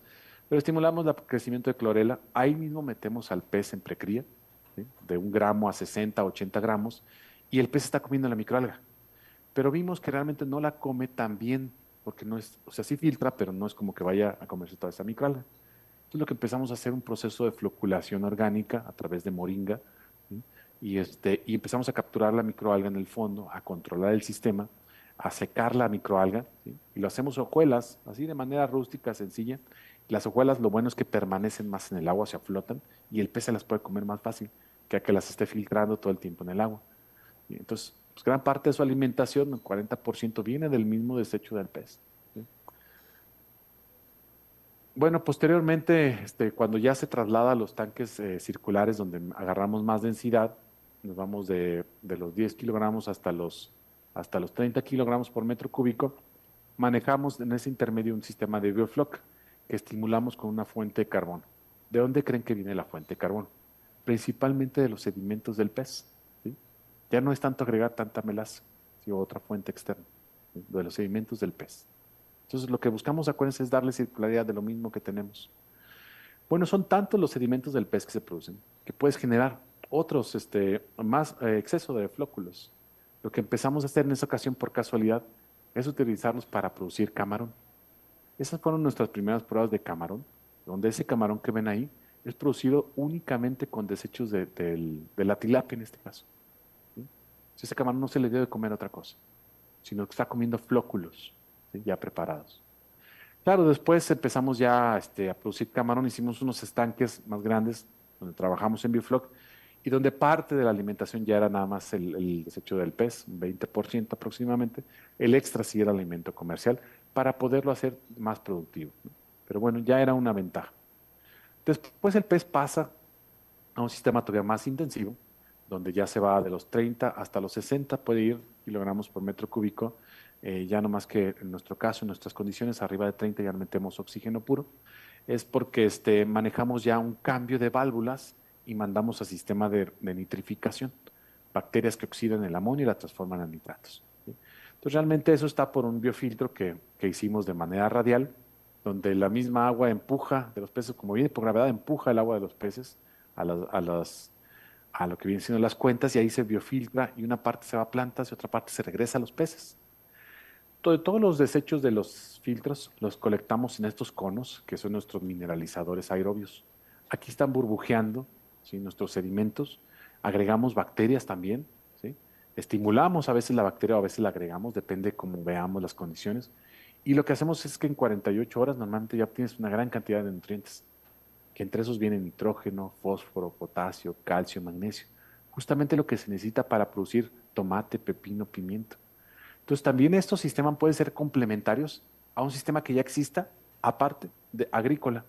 pero estimulamos el crecimiento de clorela, ahí mismo metemos al pez en precría, de un gramo a 60, 80 gramos, y el pez está comiendo la microalga, pero vimos que realmente no la come tan bien, porque no es, o sea, sí filtra, pero no es como que vaya a comerse toda esa microalga. Entonces lo que empezamos a hacer un proceso de floculación orgánica a través de moringa, y, este, y empezamos a capturar la microalga en el fondo, a controlar el sistema, a secar la microalga, y lo hacemos hojuelas, así de manera rústica, sencilla. Las hojuelas lo bueno es que permanecen más en el agua, se aflotan, y el pez se las puede comer más fácil que a que las esté filtrando todo el tiempo en el agua. Entonces, pues, gran parte de su alimentación, el 40%, viene del mismo desecho del pez. Bueno, posteriormente, este, cuando ya se traslada a los tanques eh, circulares donde agarramos más densidad, nos vamos de, los 10 kilogramos hasta los, hasta los 30 kilogramos por metro cúbico, manejamos en ese intermedio un sistema de biofloc que estimulamos con una fuente de carbón. ¿De dónde creen que viene la fuente de carbón? Principalmente de los sedimentos del pez. Ya no es tanto agregar tanta melaza, sino otra fuente externa, de los sedimentos del pez. Entonces lo que buscamos, acuérdense, es darle circularidad de lo mismo que tenemos. Bueno, son tantos los sedimentos del pez que se producen que puedes generar otros, este, más eh, exceso de flóculos. Lo que empezamos a hacer en esa ocasión por casualidad es utilizarlos para producir camarón. Esas fueron nuestras primeras pruebas de camarón, donde ese camarón que ven ahí es producido únicamente con desechos de, la tilapia en este caso. ese camarón no se le dio de comer otra cosa, sino que está comiendo flóculos ya preparados. Claro, después empezamos ya este, a producir camarón, hicimos unos estanques más grandes donde trabajamos en biofloc y donde parte de la alimentación ya era nada más el, desecho del pez, un 20% aproximadamente, el extra sí era alimento comercial, para poderlo hacer más productivo. Pero bueno, ya era una ventaja. Después el pez pasa a un sistema todavía más intensivo, donde ya se va de los 30 hasta los 60, puede ir kilogramos por metro cúbico, eh, ya no más que en nuestro caso, en nuestras condiciones, arriba de 30 ya metemos oxígeno puro, es porque este, manejamos ya un cambio de válvulas y mandamos a sistema de, nitrificación, bacterias que oxidan el amonio y la transforman en nitratos. Entonces realmente eso está por un biofiltro que, que, hicimos de manera radial, donde la misma agua empuja de los peces, como viene por gravedad, empuja el agua de los peces a, las, a, a lo que vienen siendo las cuentas y ahí se biofiltra y una parte se va a plantas y otra parte se regresa a los peces todos los desechos de los filtros los colectamos en estos conos, que son nuestros mineralizadores aerobios. Aquí están burbujeando nuestros sedimentos, agregamos bacterias también, estimulamos a veces la bacteria o a veces la agregamos, depende cómo veamos las condiciones, y lo que hacemos es que en 48 horas normalmente ya obtienes una gran cantidad de nutrientes, que entre esos vienen nitrógeno, fósforo, potasio, calcio, magnesio, justamente lo que se necesita para producir tomate, pepino, pimiento. Entonces también estos sistemas pueden ser complementarios a un sistema que ya exista aparte de agrícola,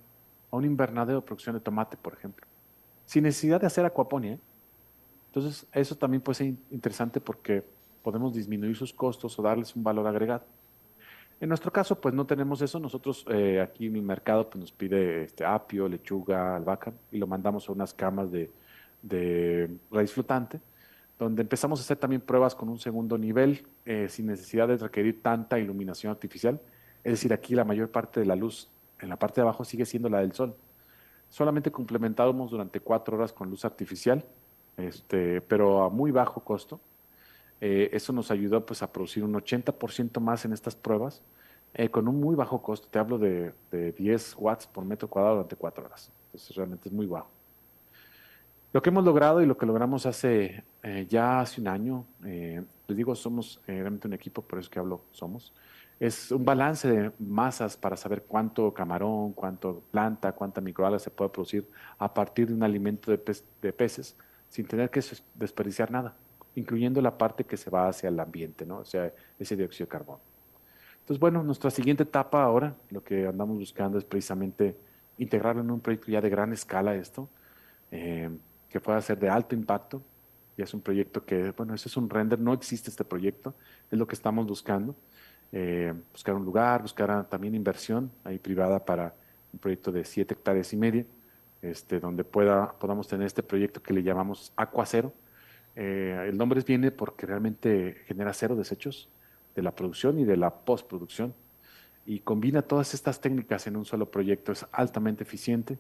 a un invernadero de producción de tomate, por ejemplo sin necesidad de hacer acuaponía, ¿eh? Entonces, eso también puede ser interesante porque podemos disminuir sus costos o darles un valor agregado. En nuestro caso, pues no tenemos eso. Nosotros eh, aquí en el mercado pues, nos pide este, apio, lechuga, albahaca y lo mandamos a unas camas de, raíz flotante, donde empezamos a hacer también pruebas con un segundo nivel eh, sin necesidad de requerir tanta iluminación artificial. Es decir, aquí la mayor parte de la luz en la parte de abajo sigue siendo la del sol solamente complementábamos durante cuatro horas con luz artificial, este, pero a muy bajo costo. Eh, eso nos ayudó pues, a producir un 80% más en estas pruebas eh, con un muy bajo costo. Te hablo de, 10 watts por metro cuadrado durante cuatro horas. Entonces realmente es muy bajo. Lo que hemos logrado y lo que logramos hace eh, ya hace un año, les digo, somos realmente un equipo, por eso que hablo somos, es un balance de masas para saber cuánto camarón, cuánto planta, cuánta microalga se puede producir a partir de un alimento de, peces sin tener que desperdiciar nada, incluyendo la parte que se va hacia el ambiente, ¿no? o sea, ese dióxido de carbono. Entonces, bueno, nuestra siguiente etapa ahora, lo que andamos buscando es precisamente integrarlo en un proyecto ya de gran escala esto, eh, que pueda ser de alto impacto, y es un proyecto que, bueno, ese es un render, no existe este proyecto, es lo que estamos buscando eh, buscar un lugar, buscar también inversión ahí privada para un proyecto de 7 hectáreas y media, este, donde pueda, podamos tener este proyecto que le llamamos Acuacero. Eh, el nombre viene porque realmente genera cero desechos de la producción y de la postproducción y combina todas estas técnicas en un solo proyecto. Es altamente eficiente.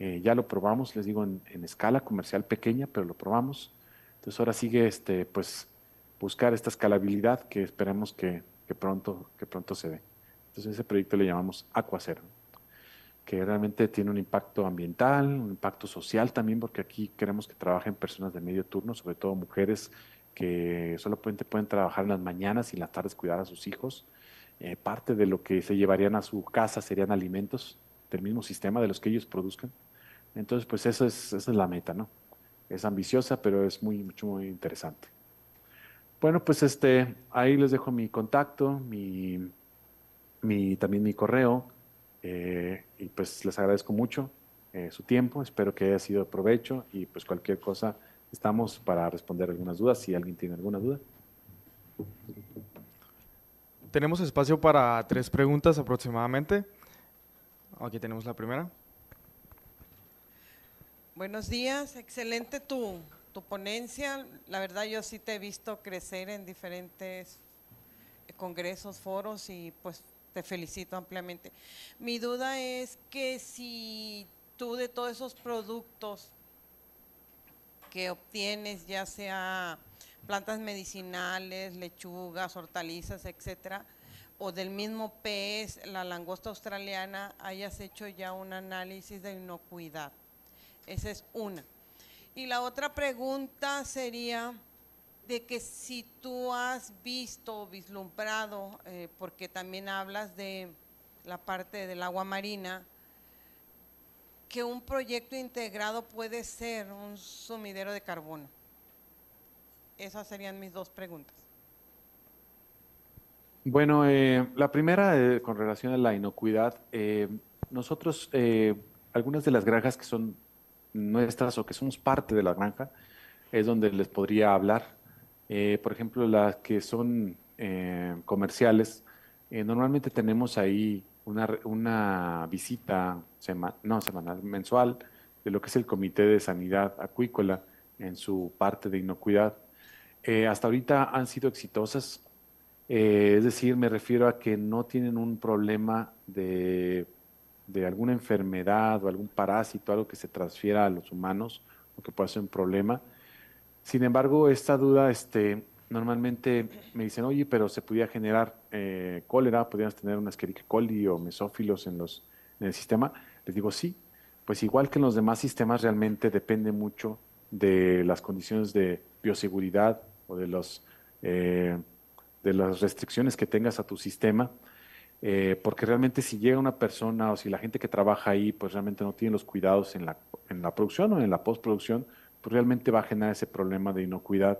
Eh, ya lo probamos, les digo, en, en, escala comercial pequeña, pero lo probamos. Entonces ahora sigue este, pues, buscar esta escalabilidad que esperemos que que pronto, que pronto se ve. Entonces ese proyecto le llamamos Acuacero, que realmente tiene un impacto ambiental, un impacto social también, porque aquí queremos que trabajen personas de medio turno, sobre todo mujeres que solamente pueden trabajar en las mañanas y en las tardes cuidar a sus hijos. Eh, parte de lo que se llevarían a su casa serían alimentos del mismo sistema de los que ellos produzcan. Entonces, pues eso es, esa es la meta, ¿no? Es ambiciosa, pero es muy, mucho, muy interesante. Bueno, pues este, ahí les dejo mi contacto, mi, también mi correo. Eh, y pues les agradezco mucho eh, su tiempo. Espero que haya sido de provecho. Y pues cualquier cosa, estamos para responder algunas dudas, si alguien tiene alguna duda. Tenemos espacio para tres preguntas aproximadamente. Aquí tenemos la primera. Buenos días, excelente tu, tu ponencia. La verdad yo sí te he visto crecer en diferentes congresos, foros y pues te felicito ampliamente. Mi duda es que si tú de todos esos productos que obtienes, ya sea plantas medicinales, lechugas, hortalizas, etcétera, o del mismo pez, la langosta australiana, hayas hecho ya un análisis de inocuidad. Esa es una. Y la otra pregunta sería de que si tú has visto, vislumbrado, eh, porque también hablas de la parte del agua marina, que un proyecto integrado puede ser un sumidero de carbono. Esas serían mis dos preguntas. Bueno, eh, la primera eh, con relación a la inocuidad. nosotros, algunas de las granjas que son nuestras o que somos parte de la granja, es donde les podría hablar. Eh, por ejemplo, las que son eh, comerciales, eh, normalmente tenemos ahí una, una visita semanal, no, semanal, mensual de lo que es el Comité de Sanidad Acuícola en su parte de inocuidad. hasta ahorita han sido exitosas, es decir, me refiero a que no tienen un problema de de alguna enfermedad o algún parásito, algo que se transfiera a los humanos o que pueda ser un problema. Sin embargo, esta duda, este, normalmente me dicen, oye, pero se podía generar eh, cólera, podríamos tener una Escherichia o mesófilos en, los, el sistema. Les digo, sí, pues igual que en los demás sistemas, realmente depende mucho de las condiciones de bioseguridad o de, los, eh, de las restricciones que tengas a tu sistema eh, porque realmente si llega una persona o si la gente que trabaja ahí, pues realmente no tiene los cuidados en la, producción o en la postproducción, pues realmente va a generar ese problema de inocuidad.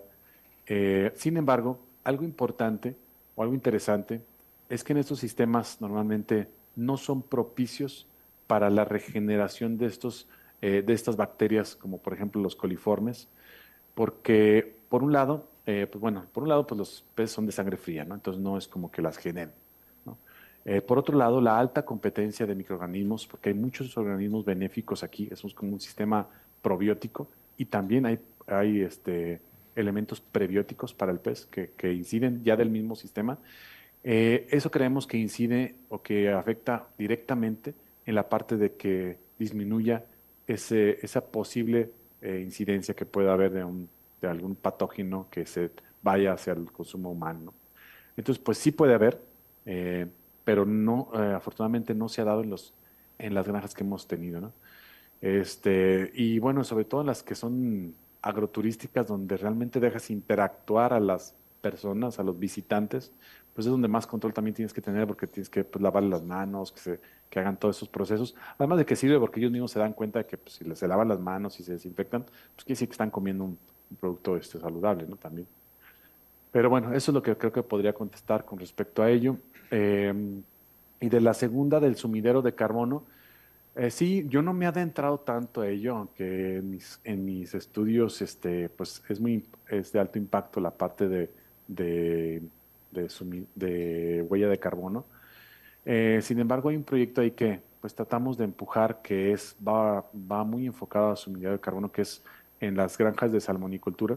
Eh, sin embargo, algo importante o algo interesante es que en estos sistemas normalmente no son propicios para la regeneración de, estos, eh, de estas bacterias, como por ejemplo los coliformes, porque por un lado, pues bueno, por un lado pues los peces son de sangre fría, entonces no es como que las generen. Eh, por otro lado, la alta competencia de microorganismos, porque hay muchos organismos benéficos aquí, es como un sistema probiótico y también hay, este, elementos prebióticos para el pez que, inciden ya del mismo sistema. Eh, eso creemos que incide o que afecta directamente en la parte de que disminuya esa posible eh, incidencia que pueda haber de, algún patógeno que se vaya hacia el consumo humano. Entonces, pues sí puede haber pero no, eh, afortunadamente no se ha dado en, los, en las granjas que hemos tenido, Este, y bueno, sobre todo en las que son agroturísticas, donde realmente dejas interactuar a las personas, a los visitantes, pues es donde más control también tienes que tener, porque tienes que pues, lavar las manos, que, se, que hagan todos esos procesos. Además de que sirve porque ellos mismos se dan cuenta de que pues, si se lavan las manos y se desinfectan, pues quiere decir que están comiendo un, un producto este, saludable, ¿no? También. Pero bueno, eso es lo que creo que podría contestar con respecto a ello. Em, y de la segunda, del sumidero de carbono, eh, sí, yo no me he adentrado tanto a ello, aunque en mis, estudios este, pues es, muy, de alto impacto la parte de, de, huella de carbono. Eh, sin embargo, hay un proyecto ahí que pues tratamos de empujar que es, va, va muy enfocado a sumidero de carbono, que es en las granjas de salmonicultura.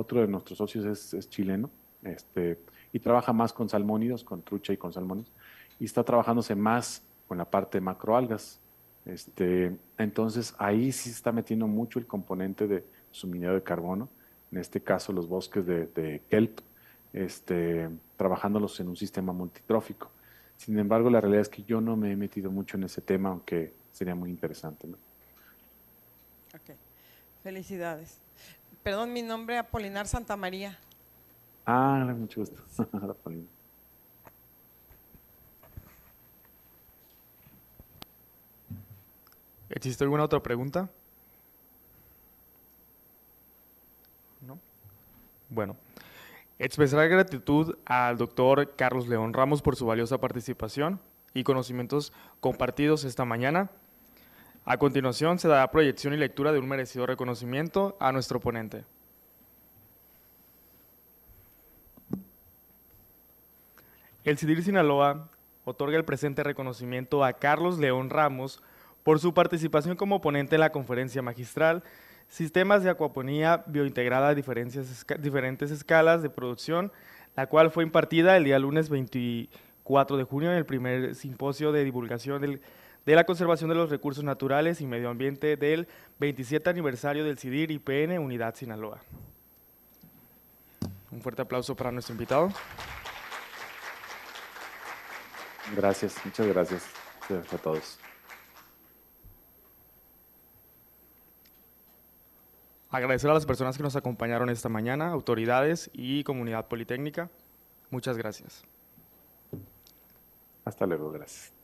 Otro de nuestros socios es, chileno este, y trabaja más con salmónidos, con trucha y con salmones. Y está trabajándose más con la parte de macroalgas. Este, entonces ahí sí se está metiendo mucho el componente de su de carbono, en este caso los bosques de, kelp, este, trabajándolos en un sistema multitrófico. Sin embargo, la realidad es que yo no me he metido mucho en ese tema, aunque sería muy interesante. ¿no? Felicidades perdón, mi nombre es Apolinar Santa María. Ah, mucho gusto. ¿Existe alguna otra pregunta? ¿No? Bueno, expresar gratitud al doctor Carlos León Ramos por su valiosa participación y conocimientos compartidos esta mañana. A continuación se dará proyección y lectura de un merecido reconocimiento a nuestro ponente. El CIDIR Sinaloa otorga el presente reconocimiento a Carlos León Ramos por su participación como ponente en la conferencia magistral Sistemas de Acuaponía Biointegrada a diferentes escalas de producción, la cual fue impartida el día lunes 24 de junio en el primer simposio de divulgación del de la Conservación de los Recursos Naturales y Medio Ambiente del 27 aniversario del CIDIR IPN Unidad Sinaloa. Un fuerte aplauso para nuestro invitado. Gracias, muchas gracias a todos. Agradecer a las personas que nos acompañaron esta mañana, autoridades y comunidad politécnica. Muchas gracias. Hasta luego, gracias.